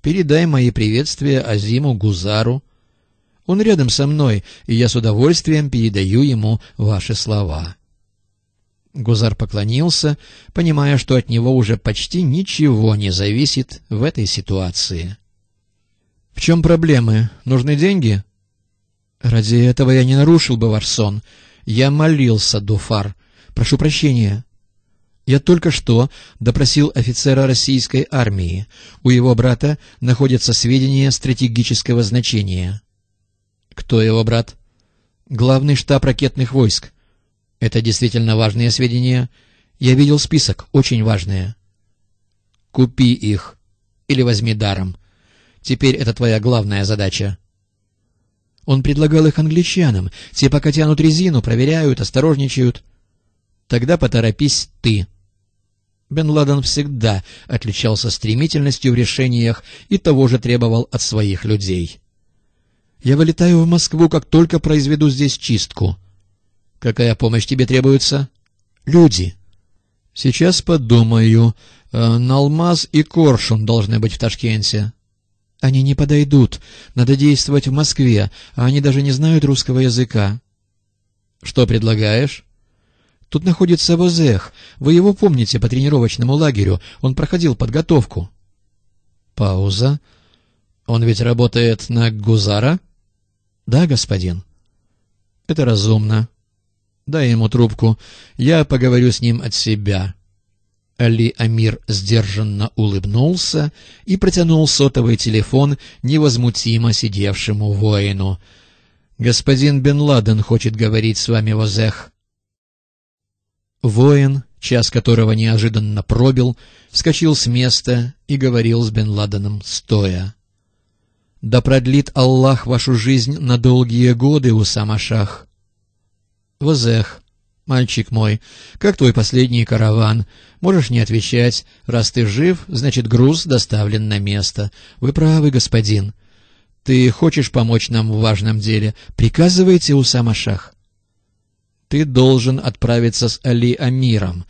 Передай мои приветствия Азиму Гузару. Он рядом со мной, и я с удовольствием передаю ему ваши слова». Гузар поклонился, понимая, что от него уже почти ничего не зависит в этой ситуации. «В чем проблемы? Нужны деньги?» «Ради этого я не нарушил бы варсон. Я молился, Дуфар. Прошу прощения». Я только что допросил офицера российской армии. У его брата находятся сведения стратегического значения. Кто его брат? Главный штаб ракетных войск. Это действительно важные сведения. Я видел список, очень важные. Купи их или возьми даром. Теперь это твоя главная задача. Он предлагал их англичанам. Те пока тянут резину, проверяют, осторожничают. Тогда поторопись ты. Бен Ладен всегда отличался стремительностью в решениях и того же требовал от своих людей. «Я вылетаю в Москву, как только произведу здесь чистку». «Какая помощь тебе требуется?» «Люди». «Сейчас подумаю. Э, на Алмаз и Коршун должны быть в Ташкенте». Они не подойдут. Надо действовать в Москве, а они даже не знают русского языка. — Что предлагаешь? — Тут находится Возех. Вы его помните по тренировочному лагерю. Он проходил подготовку. Пауза. Он ведь работает на Гузара? — Да, господин. — Это разумно. Дай ему трубку. Я поговорю с ним от себя. — Али Амир сдержанно улыбнулся и протянул сотовый телефон невозмутимо сидевшему воину. «Господин Бен Ладен хочет говорить с вами, Возех». Воин, час которого неожиданно пробил, вскочил с места и говорил с Бен Ладеном стоя. «Да продлит Аллах вашу жизнь на долгие годы, у Усамашах!» Возех «Мальчик мой, как твой последний караван? Можешь не отвечать. Раз ты жив, значит, груз доставлен на место. Вы правы, господин. Ты хочешь помочь нам в важном деле? Приказывайте, у Самашах. «Ты должен отправиться с Али Амиром,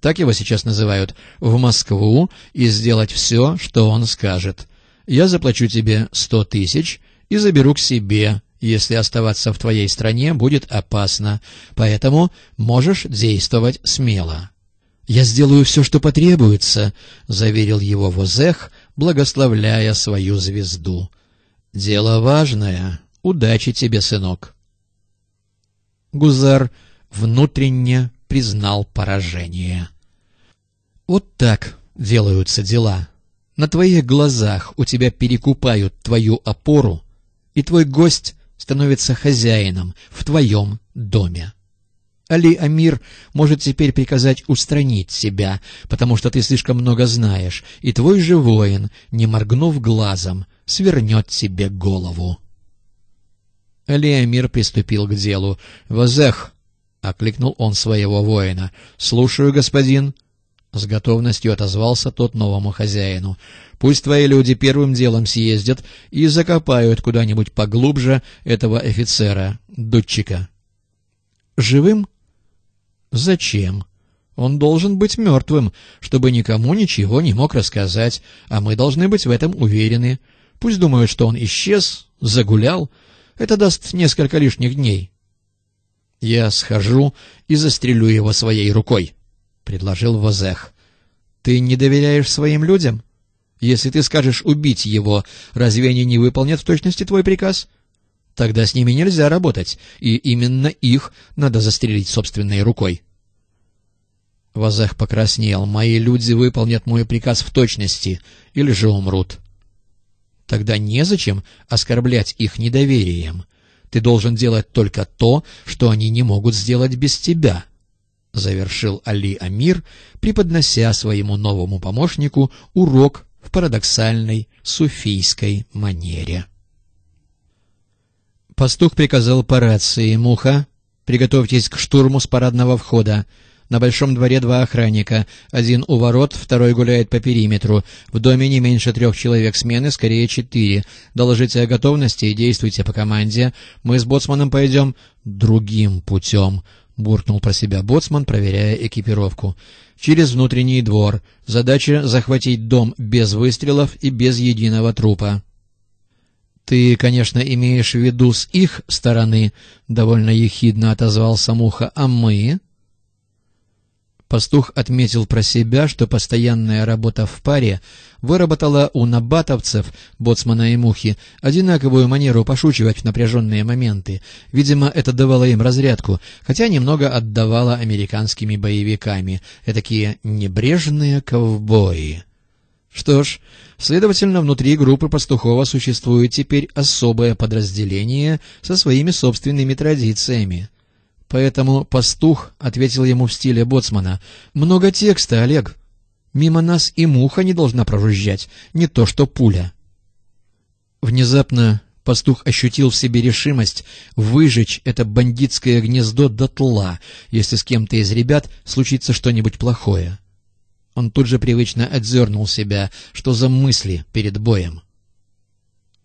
так его сейчас называют, в Москву и сделать все, что он скажет. Я заплачу тебе сто тысяч и заберу к себе если оставаться в твоей стране, будет опасно, поэтому можешь действовать смело». «Я сделаю все, что потребуется», — заверил его Возех, благословляя свою звезду. «Дело важное. Удачи тебе, сынок». Гузар внутренне признал поражение. «Вот так делаются дела. На твоих глазах у тебя перекупают твою опору, и твой гость становится хозяином в твоем доме. Али Амир может теперь приказать устранить себя, потому что ты слишком много знаешь, и твой же воин, не моргнув глазом, свернет тебе голову. Али Амир приступил к делу. «Вазех!» — окликнул он своего воина. «Слушаю, господин!» — с готовностью отозвался тот новому хозяину. — Пусть твои люди первым делом съездят и закопают куда-нибудь поглубже этого офицера, дудчика. — Живым? — Зачем? Он должен быть мертвым, чтобы никому ничего не мог рассказать, а мы должны быть в этом уверены. Пусть думают, что он исчез, загулял. Это даст несколько лишних дней. — Я схожу и застрелю его своей рукой. — предложил Возех. «Ты не доверяешь своим людям? Если ты скажешь убить его, разве они не выполнят в точности твой приказ? Тогда с ними нельзя работать, и именно их надо застрелить собственной рукой». Вазех покраснел. «Мои люди выполнят мой приказ в точности, или же умрут». «Тогда незачем оскорблять их недоверием. Ты должен делать только то, что они не могут сделать без тебя». — завершил Али Амир, преподнося своему новому помощнику урок в парадоксальной суфийской манере. Пастух приказал по рации «Муха, приготовьтесь к штурму с парадного входа. На Большом дворе два охранника. Один у ворот, второй гуляет по периметру. В доме не меньше трех человек смены, скорее четыре. Доложите о готовности и действуйте по команде. Мы с боцманом пойдем другим путем» буркнул про себя боцман, проверяя экипировку. «Через внутренний двор. Задача — захватить дом без выстрелов и без единого трупа». «Ты, конечно, имеешь в виду с их стороны», — довольно ехидно отозвался Муха, — «а мы?» Пастух отметил про себя, что постоянная работа в паре выработала у набатовцев, боцмана и мухи, одинаковую манеру пошучивать в напряженные моменты. Видимо, это давало им разрядку, хотя немного отдавало американскими боевиками. такие небрежные ковбои. Что ж, следовательно, внутри группы Пастухова существует теперь особое подразделение со своими собственными традициями. Поэтому пастух ответил ему в стиле боцмана. «Много текста, Олег. Мимо нас и муха не должна прожужжать, не то что пуля». Внезапно пастух ощутил в себе решимость выжечь это бандитское гнездо дотла, если с кем-то из ребят случится что-нибудь плохое. Он тут же привычно отзернул себя, что за мысли перед боем.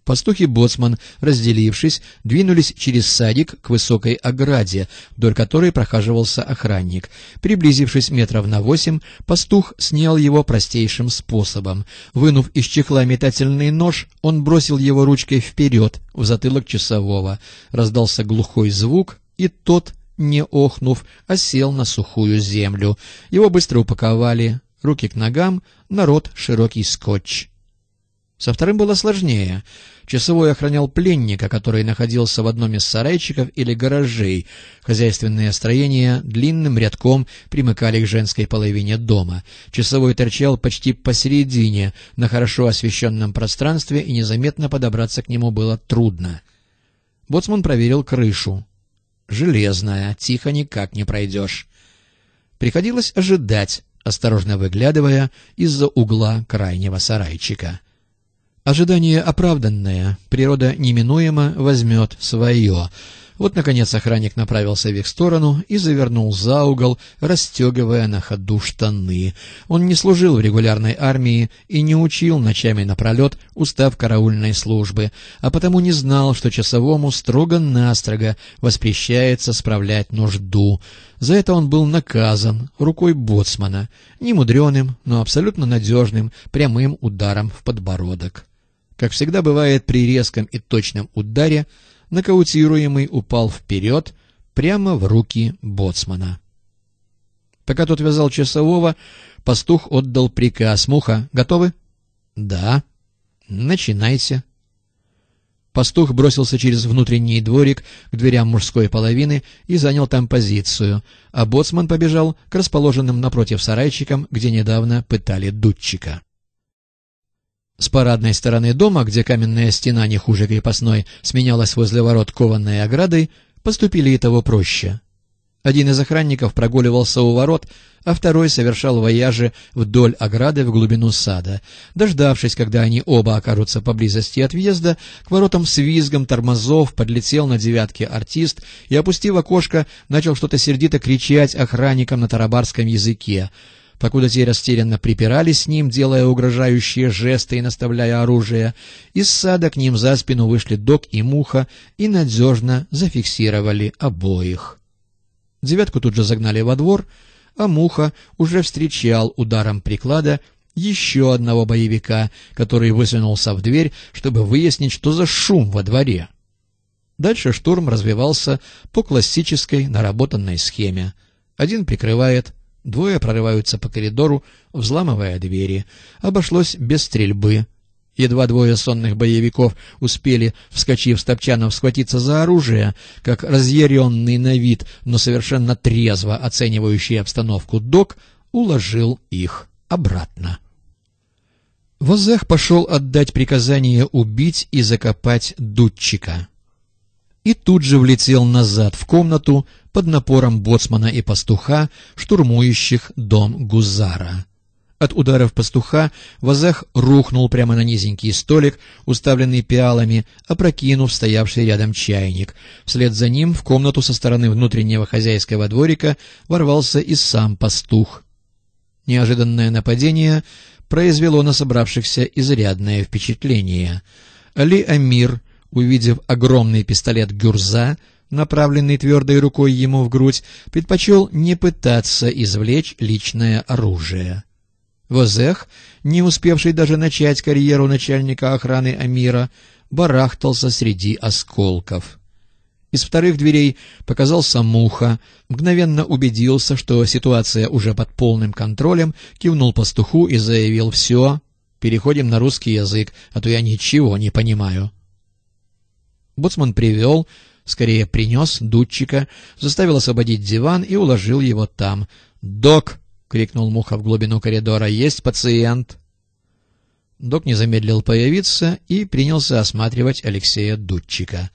Пастух и боцман, разделившись, двинулись через садик к высокой ограде, вдоль которой прохаживался охранник. Приблизившись метров на восемь, пастух снял его простейшим способом. Вынув из чехла метательный нож, он бросил его ручкой вперед, в затылок часового. Раздался глухой звук, и тот, не охнув, осел на сухую землю. Его быстро упаковали, руки к ногам, народ широкий скотч. Со вторым было сложнее. Часовой охранял пленника, который находился в одном из сарайчиков или гаражей. Хозяйственные строения длинным рядком примыкали к женской половине дома. Часовой торчал почти посередине, на хорошо освещенном пространстве, и незаметно подобраться к нему было трудно. Боцман проверил крышу. «Железная, тихо никак не пройдешь». Приходилось ожидать, осторожно выглядывая из-за угла крайнего сарайчика. Ожидание оправданное, природа неминуемо возьмет свое. Вот, наконец, охранник направился в их сторону и завернул за угол, расстегивая на ходу штаны. Он не служил в регулярной армии и не учил ночами напролет устав караульной службы, а потому не знал, что часовому строго-настрого воспрещается справлять нужду. За это он был наказан рукой боцмана, немудреным, но абсолютно надежным прямым ударом в подбородок. Как всегда бывает при резком и точном ударе, нокаутируемый упал вперед, прямо в руки боцмана. Пока тот вязал часового, пастух отдал приказ. «Муха, готовы?» «Да». «Начинайте». Пастух бросился через внутренний дворик к дверям мужской половины и занял там позицию, а боцман побежал к расположенным напротив сарайчикам, где недавно пытали дудчика. С парадной стороны дома, где каменная стена не хуже крепостной сменялась возле ворот кованной оградой, поступили и того проще. Один из охранников прогуливался у ворот, а второй совершал вояжи вдоль ограды в глубину сада. Дождавшись, когда они оба окажутся поблизости от въезда, к воротам с визгом тормозов подлетел на девятке артист и, опустив окошко, начал что-то сердито кричать охранникам на тарабарском языке — Покуда те растерянно припирались с ним, делая угрожающие жесты и наставляя оружие, из сада к ним за спину вышли док и муха и надежно зафиксировали обоих. Девятку тут же загнали во двор, а муха уже встречал ударом приклада еще одного боевика, который высунулся в дверь, чтобы выяснить, что за шум во дворе. Дальше штурм развивался по классической наработанной схеме. Один прикрывает, Двое прорываются по коридору, взламывая двери. Обошлось без стрельбы. Едва двое сонных боевиков успели, вскочив с топчанов, схватиться за оружие, как разъяренный на вид, но совершенно трезво оценивающий обстановку док уложил их обратно. Возех пошел отдать приказание убить и закопать дудчика. И тут же влетел назад в комнату, под напором боцмана и пастуха, штурмующих дом Гузара. От ударов пастуха Вазах рухнул прямо на низенький столик, уставленный пиалами, опрокинув стоявший рядом чайник. Вслед за ним в комнату со стороны внутреннего хозяйского дворика ворвался и сам пастух. Неожиданное нападение произвело на собравшихся изрядное впечатление. Али Амир, увидев огромный пистолет Гюрза, направленный твердой рукой ему в грудь, предпочел не пытаться извлечь личное оружие. Возех, не успевший даже начать карьеру начальника охраны Амира, барахтался среди осколков. Из вторых дверей показался Муха, мгновенно убедился, что ситуация уже под полным контролем, кивнул пастуху и заявил «Все, переходим на русский язык, а то я ничего не понимаю». Боцман привел скорее принес дудчика, заставил освободить диван и уложил его там. «Док!» — крикнул Муха в глубину коридора. «Есть пациент!» Док не замедлил появиться и принялся осматривать Алексея Дудчика.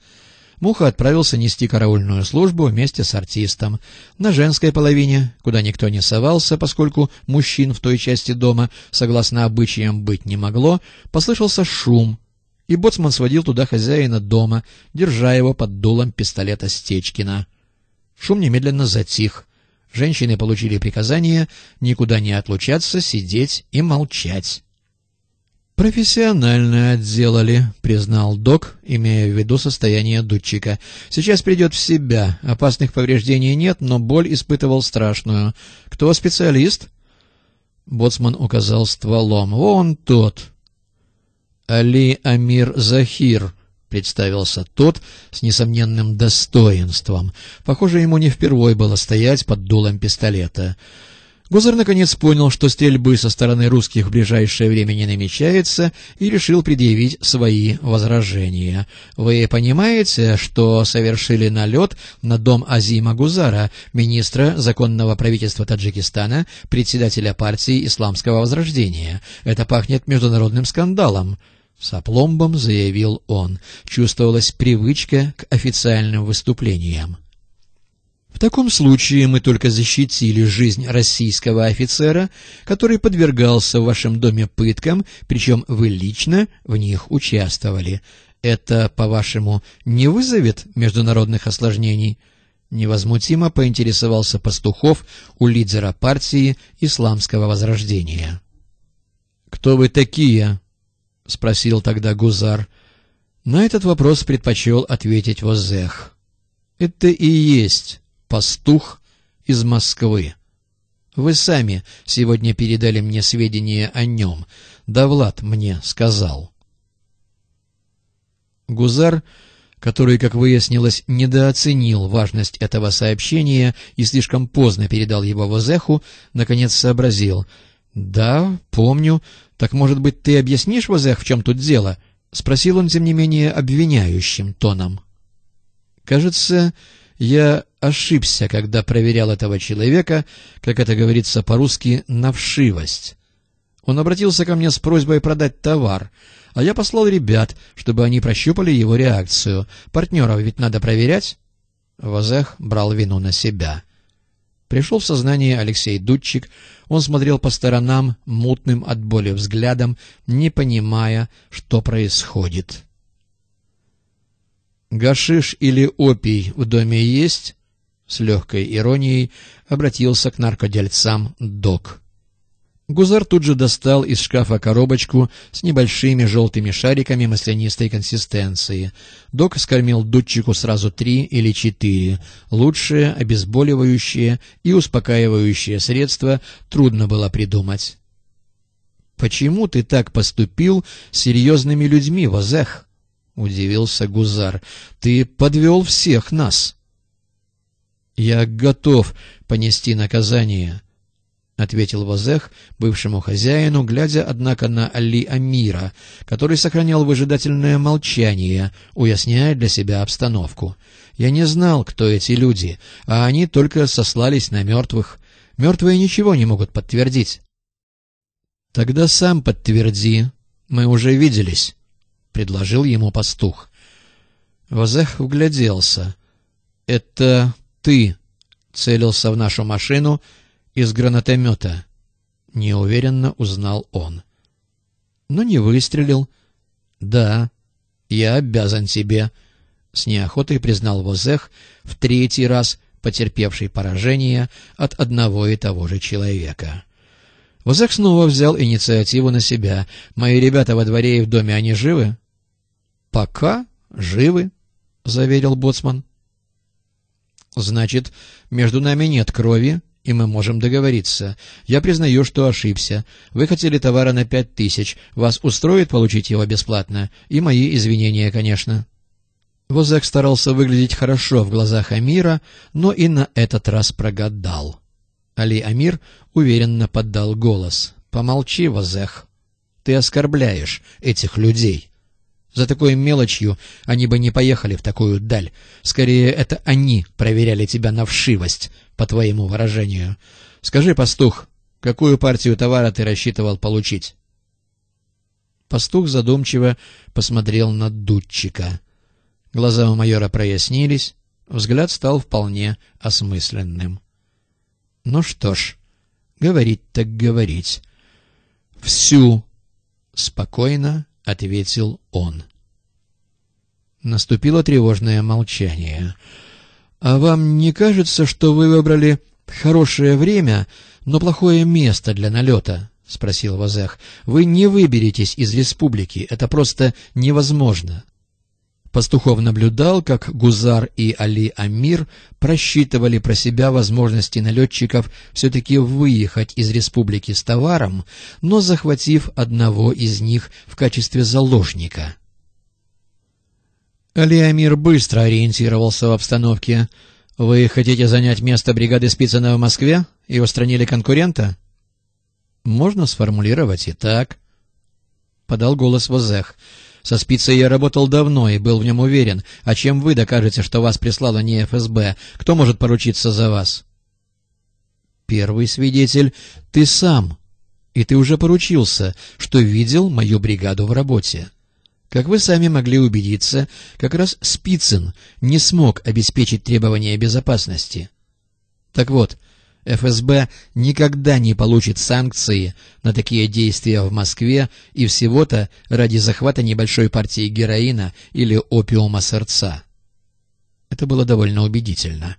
Муха отправился нести караульную службу вместе с артистом. На женской половине, куда никто не совался, поскольку мужчин в той части дома, согласно обычаям, быть не могло, послышался шум — и боцман сводил туда хозяина дома, держа его под дулом пистолета Стечкина. Шум немедленно затих. Женщины получили приказание никуда не отлучаться, сидеть и молчать. «Профессионально отделали», — признал док, имея в виду состояние дудчика. «Сейчас придет в себя. Опасных повреждений нет, но боль испытывал страшную. Кто специалист?» Боцман указал стволом. «Вон тот». Али Амир Захир», — представился тот с несомненным достоинством. Похоже, ему не впервой было стоять под дулом пистолета. Гозер наконец понял, что стрельбы со стороны русских в ближайшее время не намечается, и решил предъявить свои возражения. «Вы понимаете, что совершили налет на дом Азима Гузара, министра законного правительства Таджикистана, председателя партии Исламского Возрождения? Это пахнет международным скандалом». С опломбом заявил он. Чувствовалась привычка к официальным выступлениям. В таком случае мы только защитили жизнь российского офицера, который подвергался в вашем доме пыткам, причем вы лично в них участвовали. Это, по-вашему, не вызовет международных осложнений?» Невозмутимо поинтересовался Пастухов у лидера партии исламского возрождения. «Кто вы такие?» — спросил тогда Гузар. На этот вопрос предпочел ответить Возех. «Это и есть пастух из Москвы. Вы сами сегодня передали мне сведения о нем. Да Влад мне сказал». Гузар, который, как выяснилось, недооценил важность этого сообщения и слишком поздно передал его Возеху, наконец сообразил — «Да, помню. «Так, может быть, ты объяснишь, Вазех, в чем тут дело?» — спросил он, тем не менее, обвиняющим тоном. «Кажется, я ошибся, когда проверял этого человека, как это говорится по-русски, на вшивость. Он обратился ко мне с просьбой продать товар, а я послал ребят, чтобы они прощупали его реакцию. Партнеров ведь надо проверять». Вазех брал вину на себя. Пришел в сознание Алексей Дудчик. Он смотрел по сторонам, мутным от боли взглядом, не понимая, что происходит. «Гашиш или опий в доме есть?» С легкой иронией обратился к наркодельцам док. Гузар тут же достал из шкафа коробочку с небольшими желтыми шариками маслянистой консистенции. Док скормил дудчику сразу три или четыре. Лучшее обезболивающее и успокаивающее средство трудно было придумать. «Почему ты так поступил с серьезными людьми, Вазех?» — удивился Гузар. «Ты подвел всех нас». «Я готов понести наказание» ответил Вазех бывшему хозяину, глядя, однако, на Али Амира, который сохранял выжидательное молчание, уясняя для себя обстановку. «Я не знал, кто эти люди, а они только сослались на мертвых. Мертвые ничего не могут подтвердить». «Тогда сам подтверди. Мы уже виделись», — предложил ему пастух. Вазех угляделся. «Это ты целился в нашу машину», — из гранатомета», — неуверенно узнал он. «Но не выстрелил». «Да, я обязан тебе. с неохотой признал Возех в третий раз, потерпевший поражение от одного и того же человека. Возех снова взял инициативу на себя. «Мои ребята во дворе и в доме, они живы?» «Пока живы», — заверил Боцман. «Значит, между нами нет крови?» и мы можем договориться. Я признаю, что ошибся. Вы хотели товара на пять тысяч. Вас устроит получить его бесплатно? И мои извинения, конечно». Возек старался выглядеть хорошо в глазах Амира, но и на этот раз прогадал. Али Амир уверенно поддал голос. «Помолчи, Возех. Ты оскорбляешь этих людей». За такой мелочью они бы не поехали в такую даль. Скорее, это они проверяли тебя на вшивость, по твоему выражению. Скажи, пастух, какую партию товара ты рассчитывал получить? Пастух задумчиво посмотрел на дудчика. Глаза у майора прояснились, взгляд стал вполне осмысленным. Ну что ж, говорить так говорить. Всю спокойно — ответил он. Наступило тревожное молчание. «А вам не кажется, что вы выбрали хорошее время, но плохое место для налета?» — спросил Вазех. — Вы не выберетесь из республики, это просто невозможно. Пастухов наблюдал, как Гузар и Али Амир просчитывали про себя возможности налетчиков все-таки выехать из республики с товаром, но захватив одного из них в качестве заложника. Али Амир быстро ориентировался в обстановке. «Вы хотите занять место бригады Спицына в Москве и устранили конкурента?» «Можно сформулировать и так», — подал голос Возех. «Возех». Со спицей я работал давно и был в нем уверен, а чем вы докажете, что вас прислала не ФСБ? Кто может поручиться за вас? Первый свидетель — ты сам, и ты уже поручился, что видел мою бригаду в работе. Как вы сами могли убедиться, как раз Спицын не смог обеспечить требования безопасности. Так вот, — ФСБ никогда не получит санкции на такие действия в Москве и всего-то ради захвата небольшой партии героина или опиума сердца. Это было довольно убедительно.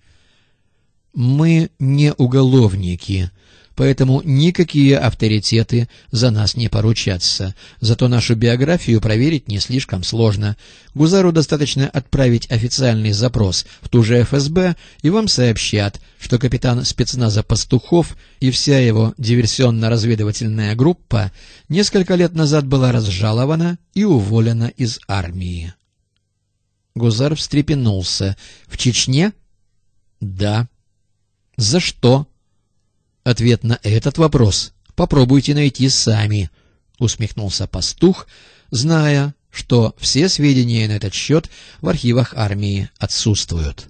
«Мы не уголовники», поэтому никакие авторитеты за нас не поручатся. Зато нашу биографию проверить не слишком сложно. Гузару достаточно отправить официальный запрос в ту же ФСБ, и вам сообщат, что капитан спецназа Пастухов и вся его диверсионно-разведывательная группа несколько лет назад была разжалована и уволена из армии. Гузар встрепенулся. «В Чечне?» «Да». «За что?» Ответ на этот вопрос попробуйте найти сами, усмехнулся пастух, зная, что все сведения на этот счет в архивах армии отсутствуют.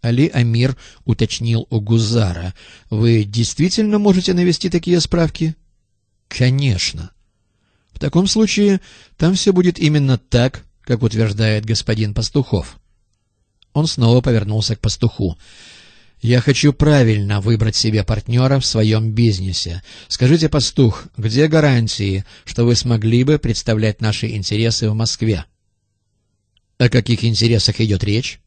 Али Амир уточнил у Гузара. «Вы действительно можете навести такие справки?» «Конечно. В таком случае там все будет именно так, как утверждает господин Пастухов». Он снова повернулся к пастуху. «Я хочу правильно выбрать себе партнера в своем бизнесе. Скажите, пастух, где гарантии, что вы смогли бы представлять наши интересы в Москве?» «О каких интересах идет речь?»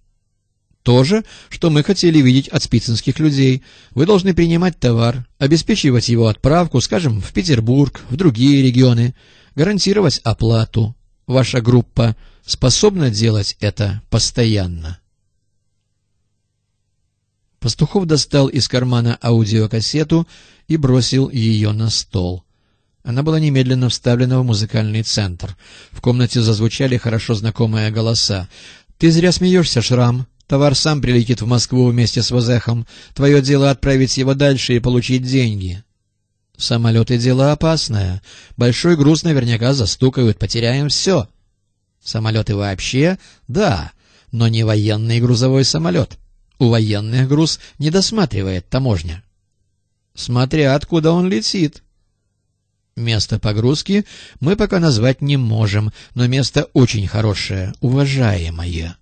«То же, что мы хотели видеть от спицинских людей. Вы должны принимать товар, обеспечивать его отправку, скажем, в Петербург, в другие регионы, гарантировать оплату. Ваша группа способна делать это постоянно?» Пастухов достал из кармана аудиокассету и бросил ее на стол. Она была немедленно вставлена в музыкальный центр. В комнате зазвучали хорошо знакомые голоса. «Ты зря смеешься, Шрам. Товар сам прилетит в Москву вместе с Вазехом. Твое дело отправить его дальше и получить деньги». «Самолеты — дело опасное. Большой груз наверняка застукают. Потеряем все». «Самолеты вообще? Да, но не военный грузовой самолет» военных груз не досматривает таможня. Смотря откуда он летит. Место погрузки мы пока назвать не можем, но место очень хорошее, уважаемое.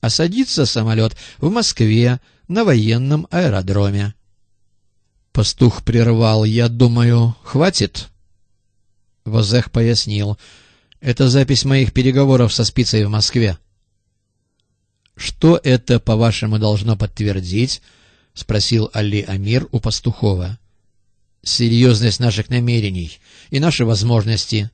А садится самолет в Москве на военном аэродроме. Пастух прервал, я думаю, хватит? Возех пояснил. Это запись моих переговоров со спицей в Москве. «Что это, по-вашему, должно подтвердить?» — спросил Али Амир у Пастухова. «Серьезность наших намерений и наши возможности.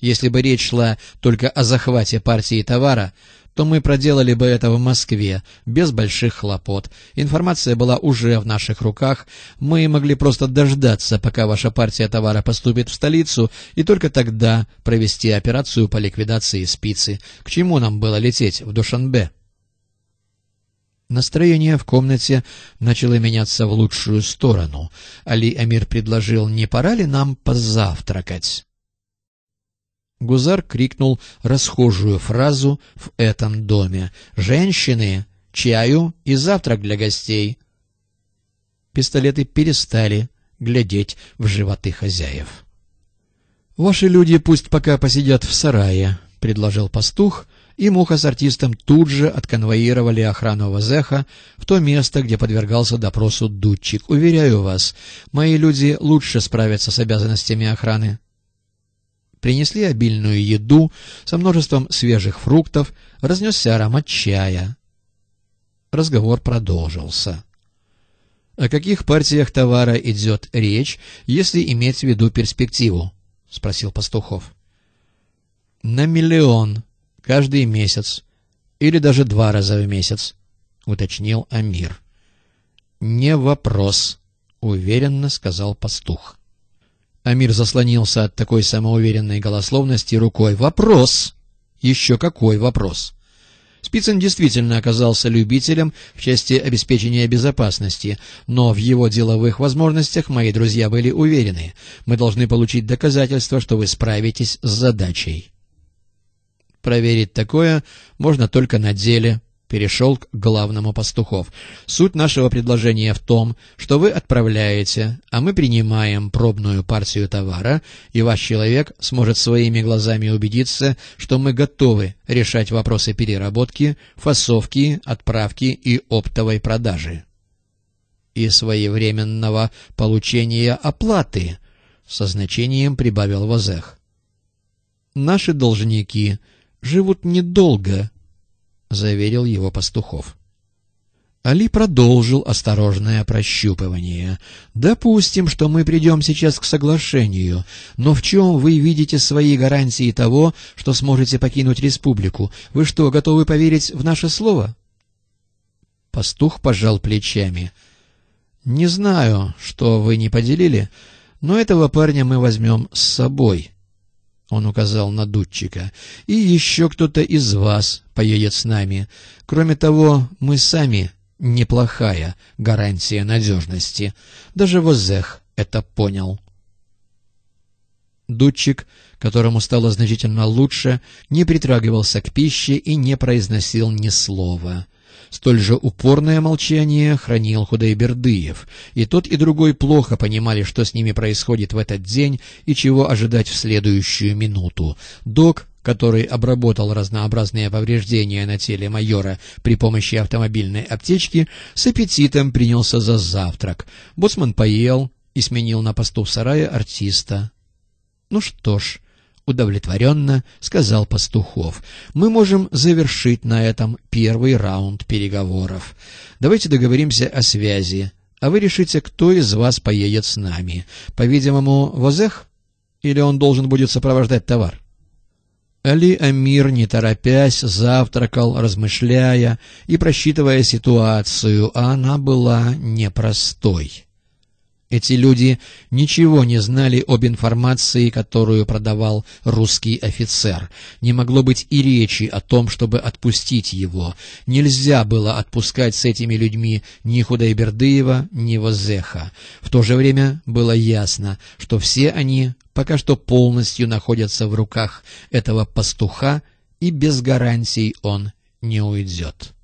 Если бы речь шла только о захвате партии товара, то мы проделали бы это в Москве, без больших хлопот. Информация была уже в наших руках. Мы могли просто дождаться, пока ваша партия товара поступит в столицу, и только тогда провести операцию по ликвидации спицы. К чему нам было лететь в Душанбе?» Настроение в комнате начало меняться в лучшую сторону. Али Амир предложил, не пора ли нам позавтракать? Гузар крикнул расхожую фразу в этом доме. «Женщины! Чаю и завтрак для гостей!» Пистолеты перестали глядеть в животы хозяев. «Ваши люди пусть пока посидят в сарае», — предложил пастух, — и Муха с артистом тут же отконвоировали охрану Вазеха в то место, где подвергался допросу Дудчик. Уверяю вас, мои люди лучше справятся с обязанностями охраны. Принесли обильную еду со множеством свежих фруктов, разнесся аромат чая. Разговор продолжился. «О каких партиях товара идет речь, если иметь в виду перспективу?» — спросил Пастухов. «На миллион», каждый месяц или даже два раза в месяц, — уточнил Амир. — Не вопрос, — уверенно сказал пастух. Амир заслонился от такой самоуверенной голословности рукой. — Вопрос! Еще какой вопрос! Спицын действительно оказался любителем в части обеспечения безопасности, но в его деловых возможностях мои друзья были уверены. Мы должны получить доказательства, что вы справитесь с задачей. Проверить такое можно только на деле, перешел к главному пастухов. Суть нашего предложения в том, что вы отправляете, а мы принимаем пробную партию товара, и ваш человек сможет своими глазами убедиться, что мы готовы решать вопросы переработки, фасовки, отправки и оптовой продажи. И своевременного получения оплаты, со значением прибавил вазех. Наши должники – живут недолго, — заверил его пастухов. Али продолжил осторожное прощупывание. «Допустим, что мы придем сейчас к соглашению, но в чем вы видите свои гарантии того, что сможете покинуть республику? Вы что, готовы поверить в наше слово?» Пастух пожал плечами. «Не знаю, что вы не поделили, но этого парня мы возьмем с собой» он указал на дудчика, — «и еще кто-то из вас поедет с нами. Кроме того, мы сами неплохая гарантия надежности. Даже Возех это понял». Дудчик, которому стало значительно лучше, не притрагивался к пище и не произносил ни слова. Столь же упорное молчание хранил Худайбердыев, и тот и другой плохо понимали, что с ними происходит в этот день и чего ожидать в следующую минуту. Док который обработал разнообразные повреждения на теле майора при помощи автомобильной аптечки, с аппетитом принялся за завтрак. Боцман поел и сменил на посту в сарае артиста. Ну что ж, — удовлетворенно сказал Пастухов. «Мы можем завершить на этом первый раунд переговоров. Давайте договоримся о связи, а вы решите, кто из вас поедет с нами. По-видимому, Возех? Или он должен будет сопровождать товар?» Али Амир, не торопясь, завтракал, размышляя и просчитывая ситуацию, а она была непростой. Эти люди ничего не знали об информации, которую продавал русский офицер. Не могло быть и речи о том, чтобы отпустить его. Нельзя было отпускать с этими людьми ни Худайбердыева, ни Возеха. В то же время было ясно, что все они пока что полностью находятся в руках этого пастуха, и без гарантий он не уйдет.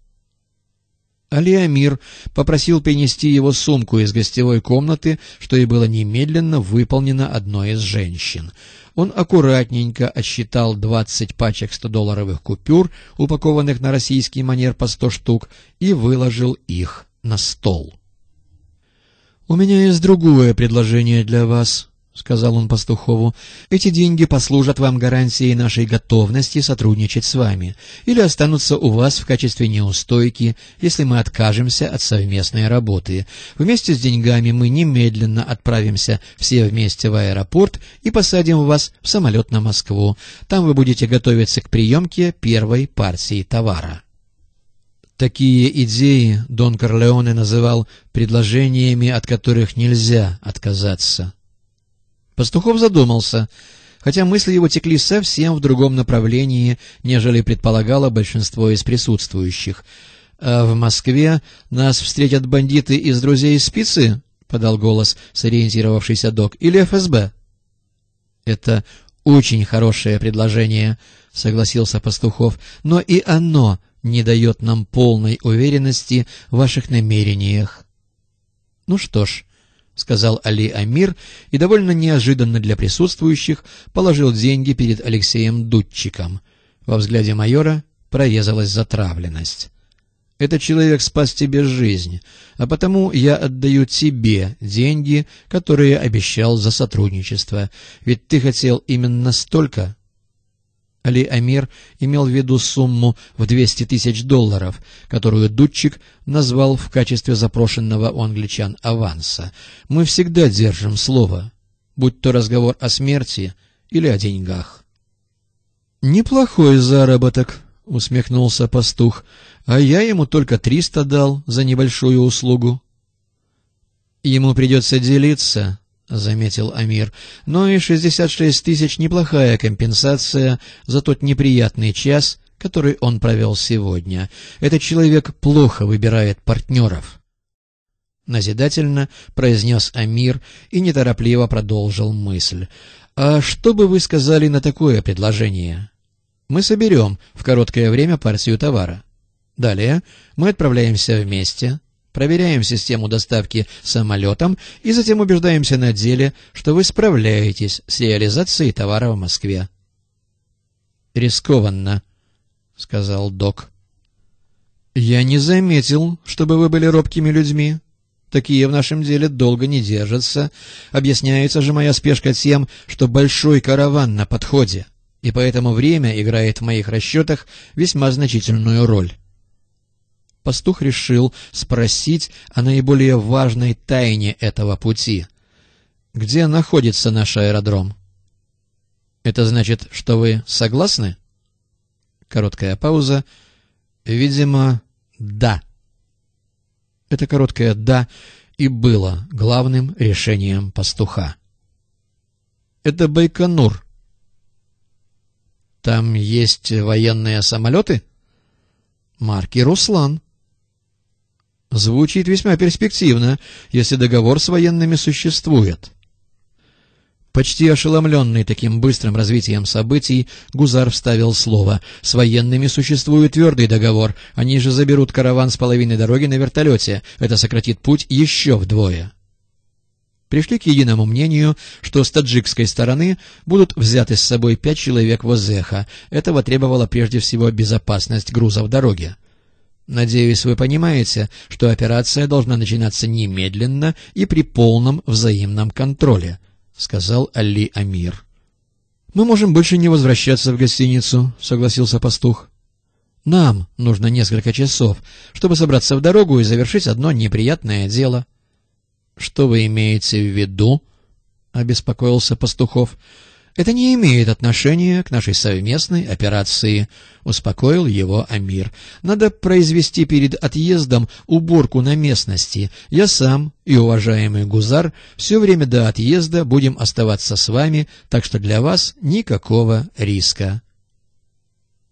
Али Амир попросил принести его сумку из гостевой комнаты, что и было немедленно выполнено одной из женщин. Он аккуратненько отсчитал 20 пачек 100-долларовых купюр, упакованных на российский манер по 100 штук, и выложил их на стол. «У меня есть другое предложение для вас», — сказал он пастухову, — эти деньги послужат вам гарантией нашей готовности сотрудничать с вами или останутся у вас в качестве неустойки, если мы откажемся от совместной работы. Вместе с деньгами мы немедленно отправимся все вместе в аэропорт и посадим вас в самолет на Москву. Там вы будете готовиться к приемке первой партии товара. Такие идеи Дон Корлеоне называл предложениями, от которых нельзя отказаться. Пастухов задумался, хотя мысли его текли совсем в другом направлении, нежели предполагало большинство из присутствующих. «А в Москве нас встретят бандиты из друзей спицы?» — подал голос сориентировавшийся док. «Или ФСБ?» «Это очень хорошее предложение», — согласился Пастухов. «Но и оно не дает нам полной уверенности в ваших намерениях». «Ну что ж», сказал Али Амир и довольно неожиданно для присутствующих положил деньги перед Алексеем Дудчиком. Во взгляде майора прорезалась затравленность. «Этот человек спас тебе жизнь, а потому я отдаю тебе деньги, которые обещал за сотрудничество, ведь ты хотел именно столько, Али Амир имел в виду сумму в 200 тысяч долларов, которую Дудчик назвал в качестве запрошенного у англичан аванса. «Мы всегда держим слово, будь то разговор о смерти или о деньгах». «Неплохой заработок», — усмехнулся пастух, — «а я ему только триста дал за небольшую услугу». «Ему придется делиться», — заметил Амир. — Но ну и шестьдесят шесть тысяч — неплохая компенсация за тот неприятный час, который он провел сегодня. Этот человек плохо выбирает партнеров. Назидательно произнес Амир и неторопливо продолжил мысль. — А что бы вы сказали на такое предложение? — Мы соберем в короткое время партию товара. Далее мы отправляемся вместе — Проверяем систему доставки самолетом и затем убеждаемся на деле, что вы справляетесь с реализацией товара в Москве. «Рискованно», — сказал док. «Я не заметил, чтобы вы были робкими людьми. Такие в нашем деле долго не держатся. Объясняется же моя спешка тем, что большой караван на подходе, и поэтому время играет в моих расчетах весьма значительную роль». Пастух решил спросить о наиболее важной тайне этого пути. «Где находится наш аэродром?» «Это значит, что вы согласны?» Короткая пауза. «Видимо, да». Это короткое «да» и было главным решением пастуха. «Это Байконур». «Там есть военные самолеты?» «Марки Руслан». Звучит весьма перспективно, если договор с военными существует. Почти ошеломленный таким быстрым развитием событий, Гузар вставил слово. «С военными существует твердый договор. Они же заберут караван с половины дороги на вертолете. Это сократит путь еще вдвое». Пришли к единому мнению, что с таджикской стороны будут взяты с собой пять человек в Озеха. Этого требовала прежде всего безопасность груза в дороге. Надеюсь, вы понимаете, что операция должна начинаться немедленно и при полном взаимном контроле», — сказал Али Амир. «Мы можем больше не возвращаться в гостиницу», — согласился пастух. «Нам нужно несколько часов, чтобы собраться в дорогу и завершить одно неприятное дело». «Что вы имеете в виду?» — обеспокоился пастухов. Это не имеет отношения к нашей совместной операции, — успокоил его Амир. — Надо произвести перед отъездом уборку на местности. Я сам и уважаемый Гузар все время до отъезда будем оставаться с вами, так что для вас никакого риска.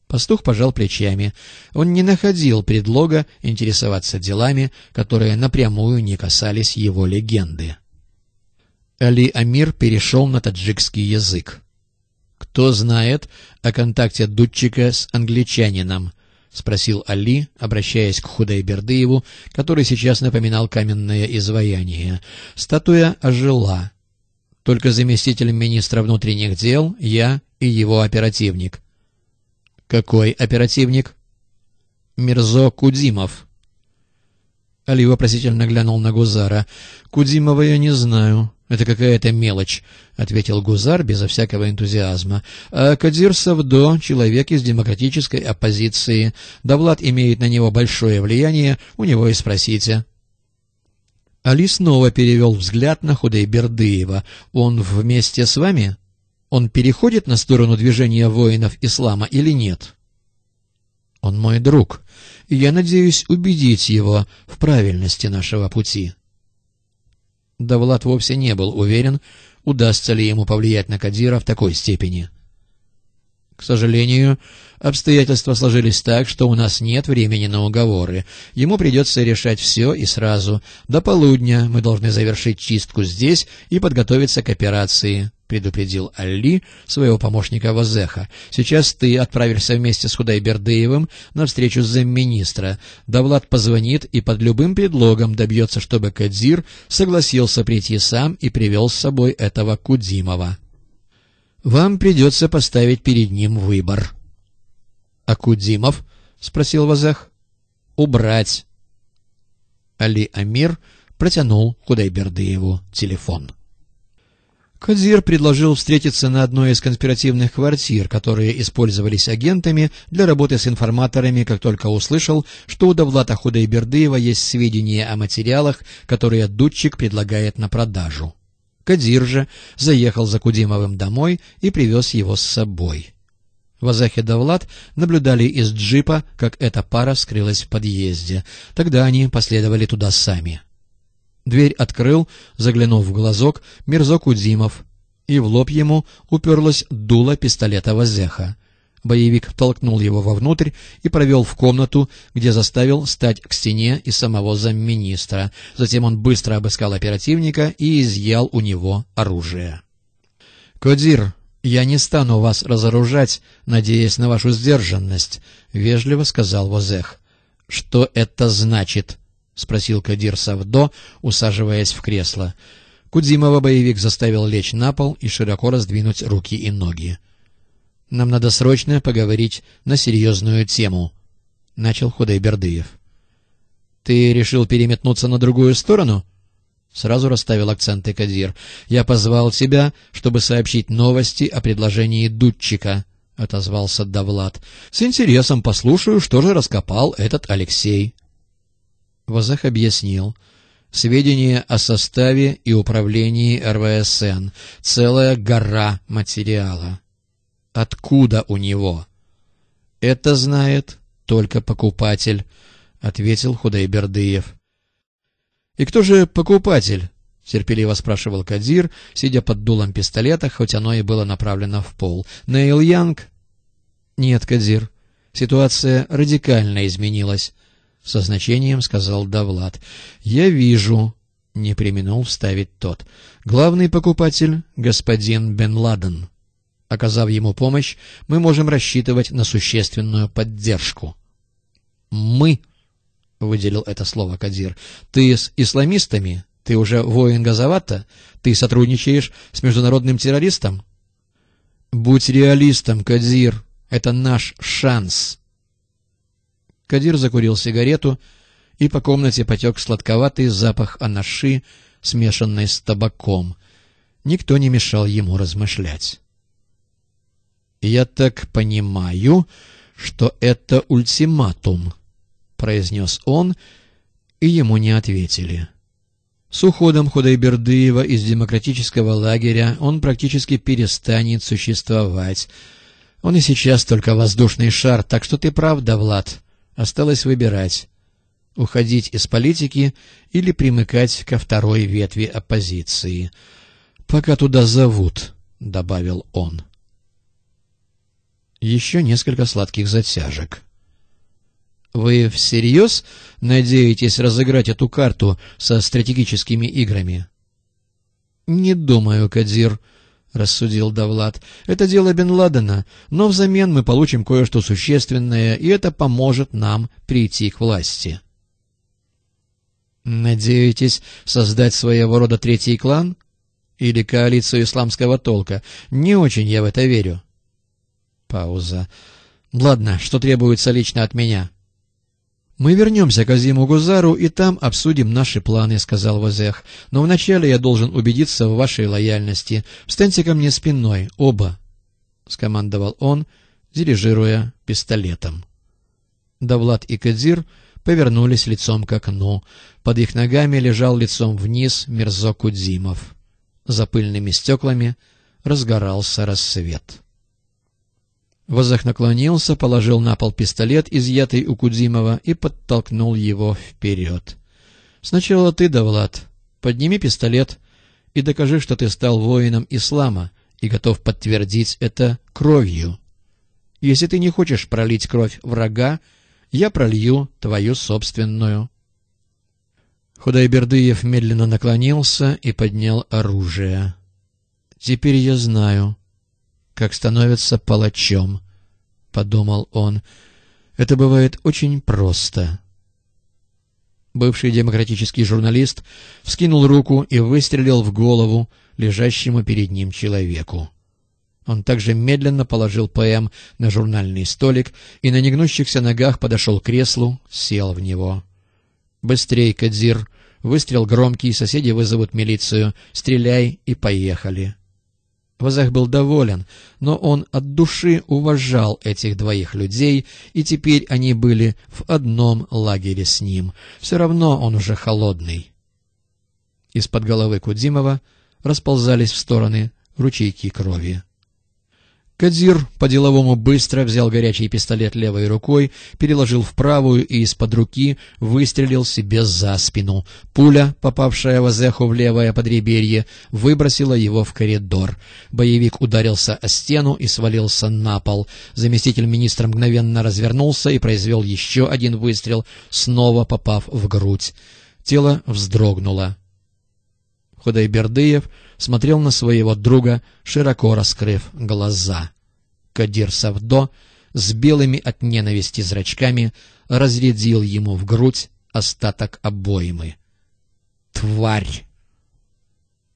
Пастух пожал плечами. Он не находил предлога интересоваться делами, которые напрямую не касались его легенды. Али Амир перешел на таджикский язык. «Кто знает о контакте Дудчика с англичанином?» — спросил Али, обращаясь к Худайбердыеву, который сейчас напоминал каменное изваяние. Статуя ожила. Только заместитель министра внутренних дел, я и его оперативник. «Какой оперативник?» «Мирзо Кудимов». Али вопросительно глянул на Гузара. «Кудимова я не знаю. — Это какая-то мелочь, — ответил Гузар безо всякого энтузиазма. А — Кадир Савдо — человек из демократической оппозиции. Давлад имеет на него большое влияние, у него и спросите. Али снова перевел взгляд на Худайбердыева. — Он вместе с вами? Он переходит на сторону движения воинов ислама или нет? — Он мой друг, и я надеюсь убедить его в правильности нашего пути. — Давлат вовсе не был уверен, удастся ли ему повлиять на Кадира в такой степени. К сожалению, обстоятельства сложились так, что у нас нет времени на уговоры. Ему придется решать все и сразу. До полудня мы должны завершить чистку здесь и подготовиться к операции», — предупредил Али, своего помощника Вазеха. «Сейчас ты отправишься вместе с Худайбердыевым на встречу с замминистра. Давлад позвонит и под любым предлогом добьется, чтобы Кадзир согласился прийти сам и привел с собой этого Кудимова» вам придется поставить перед ним выбор. — Акудимов спросил Вазах. — Убрать. Али Амир протянул Худайбердыеву телефон. Кадзир предложил встретиться на одной из конспиративных квартир, которые использовались агентами для работы с информаторами, как только услышал, что у Давлата Худайбердыева есть сведения о материалах, которые Дудчик предлагает на продажу. Кадир же заехал за Кудимовым домой и привез его с собой. Вазахи да Влад наблюдали из джипа, как эта пара скрылась в подъезде. Тогда они последовали туда сами. Дверь открыл, заглянув в глазок, Мирзо Кудимов, и в лоб ему уперлось дуло пистолета Вазеха. Боевик толкнул его вовнутрь и провел в комнату, где заставил стать к стене и самого замминистра. Затем он быстро обыскал оперативника и изъял у него оружие. «Кодир, я не стану вас разоружать, надеясь на вашу сдержанность», — вежливо сказал Возех. «Что это значит?» — спросил Кадир Савдо, усаживаясь в кресло. Кудзимова боевик заставил лечь на пол и широко раздвинуть руки и ноги. Нам надо срочно поговорить на серьезную тему, — начал Худайбердыев. — Ты решил переметнуться на другую сторону? — сразу расставил акценты Кадир. — Я позвал тебя, чтобы сообщить новости о предложении Дудчика, — отозвался Давлад. — С интересом послушаю, что же раскопал этот Алексей. Вазах объяснил сведения о составе и управлении РВСН, целая гора материала откуда у него. — Это знает только покупатель, — ответил Худайбердыев. — И кто же покупатель? — терпеливо спрашивал Кадир, сидя под дулом пистолета, хоть оно и было направлено в пол. — Нейл Янг? — Нет, Кадир. Ситуация радикально изменилась, — со значением сказал Давлад. — Я вижу, — не применул вставить тот. — Главный покупатель — господин Бен Ладен. Оказав ему помощь, мы можем рассчитывать на существенную поддержку. «Мы», — выделил это слово Кадир, — «ты с исламистами? Ты уже воин Газавата? Ты сотрудничаешь с международным террористом?» «Будь реалистом, Кадир. Это наш шанс». Кадир закурил сигарету, и по комнате потек сладковатый запах анаши, смешанный с табаком. Никто не мешал ему размышлять. «Я так понимаю, что это ультиматум», — произнес он, и ему не ответили. С уходом Худайбердыева из демократического лагеря он практически перестанет существовать. Он и сейчас только воздушный шар, так что ты прав, да, Влад. Осталось выбирать — уходить из политики или примыкать ко второй ветви оппозиции. «Пока туда зовут», — добавил он еще несколько сладких затяжек. «Вы всерьез надеетесь разыграть эту карту со стратегическими играми?» «Не думаю, Кадир», — рассудил Давлад. «Это дело Бен Ладена, но взамен мы получим кое-что существенное, и это поможет нам прийти к власти». «Надеетесь создать своего рода третий клан? Или коалицию исламского толка? Не очень я в это верю». Пауза. «Ладно, что требуется лично от меня?» «Мы вернемся к Азиму Гузару и там обсудим наши планы», — сказал Вазех. «Но вначале я должен убедиться в вашей лояльности. Встаньте ко мне спиной, оба», — скомандовал он, дирижируя пистолетом. Давлад и Кадзир повернулись лицом к окну. Под их ногами лежал лицом вниз Мирзо Кудзимов. За пыльными стеклами разгорался рассвет. Возах наклонился, положил на пол пистолет, изъятый у Кудзимова, и подтолкнул его вперед. «Сначала ты, Давлад, подними пистолет и докажи, что ты стал воином ислама и готов подтвердить это кровью. Если ты не хочешь пролить кровь врага, я пролью твою собственную». Худайбердыев медленно наклонился и поднял оружие. «Теперь я знаю, как становится палачом», — подумал он. «Это бывает очень просто». Бывший демократический журналист вскинул руку и выстрелил в голову лежащему перед ним человеку. Он также медленно положил ПМ на журнальный столик и на негнущихся ногах подошел к креслу, сел в него. «Быстрей, Кадзир!» Выстрел громкий, соседи вызовут милицию. Стреляй и поехали. Вазах был доволен, но он от души уважал этих двоих людей, и теперь они были в одном лагере с ним. Все равно он уже холодный. Из-под головы Кудимова расползались в стороны ручейки крови. Кадир по-деловому быстро взял горячий пистолет левой рукой, переложил в правую и из-под руки выстрелил себе за спину. Пуля, попавшая в Азеху в левое подреберье, выбросила его в коридор. Боевик ударился о стену и свалился на пол. Заместитель министра мгновенно развернулся и произвел еще один выстрел, снова попав в грудь. Тело вздрогнуло. Худайбердыев смотрел на своего друга, широко раскрыв глаза. Кадир Савдо с белыми от ненависти зрачками разрядил ему в грудь остаток обоймы. «Тварь!»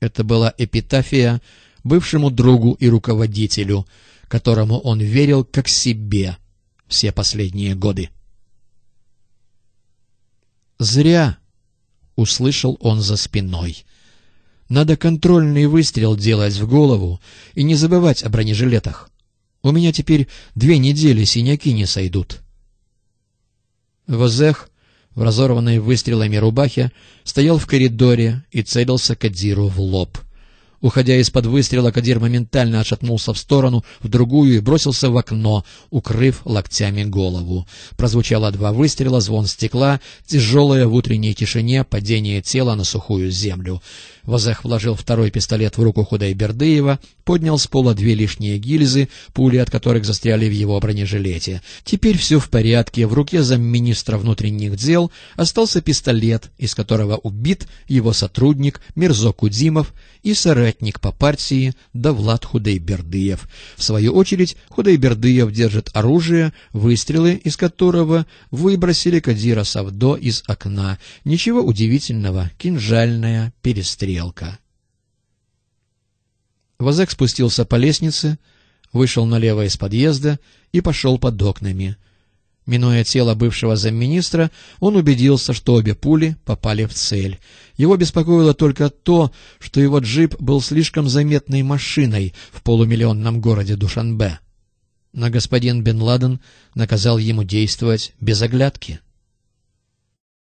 Это была эпитафия бывшему другу и руководителю, которому он верил как себе все последние годы. «Зря!» — услышал он за спиной. Надо контрольный выстрел делать в голову и не забывать о бронежилетах. У меня теперь две недели синяки не сойдут. В в разорванной выстрелами рубахе, стоял в коридоре и целился Кадиру в лоб. Уходя из-под выстрела, Кадир моментально отшатнулся в сторону, в другую и бросился в окно, укрыв локтями голову. Прозвучало два выстрела, звон стекла, тяжелое в утренней тишине падение тела на сухую землю. Вазах вложил второй пистолет в руку Худайбердыева, поднял с пола две лишние гильзы, пули от которых застряли в его бронежилете. Теперь все в порядке, в руке замминистра внутренних дел остался пистолет, из которого убит его сотрудник Мирзо Кудзимов и соратник по партии Давлад Худайбердыев. В свою очередь Худайбердыев держит оружие, выстрелы из которого выбросили Кадира Савдо из окна. Ничего удивительного, кинжальная перестрелка тарелка. Вазек спустился по лестнице, вышел налево из подъезда и пошел под окнами. Минуя тело бывшего замминистра, он убедился, что обе пули попали в цель. Его беспокоило только то, что его джип был слишком заметной машиной в полумиллионном городе Душанбе. Но господин Бен Ладен наказал ему действовать без оглядки.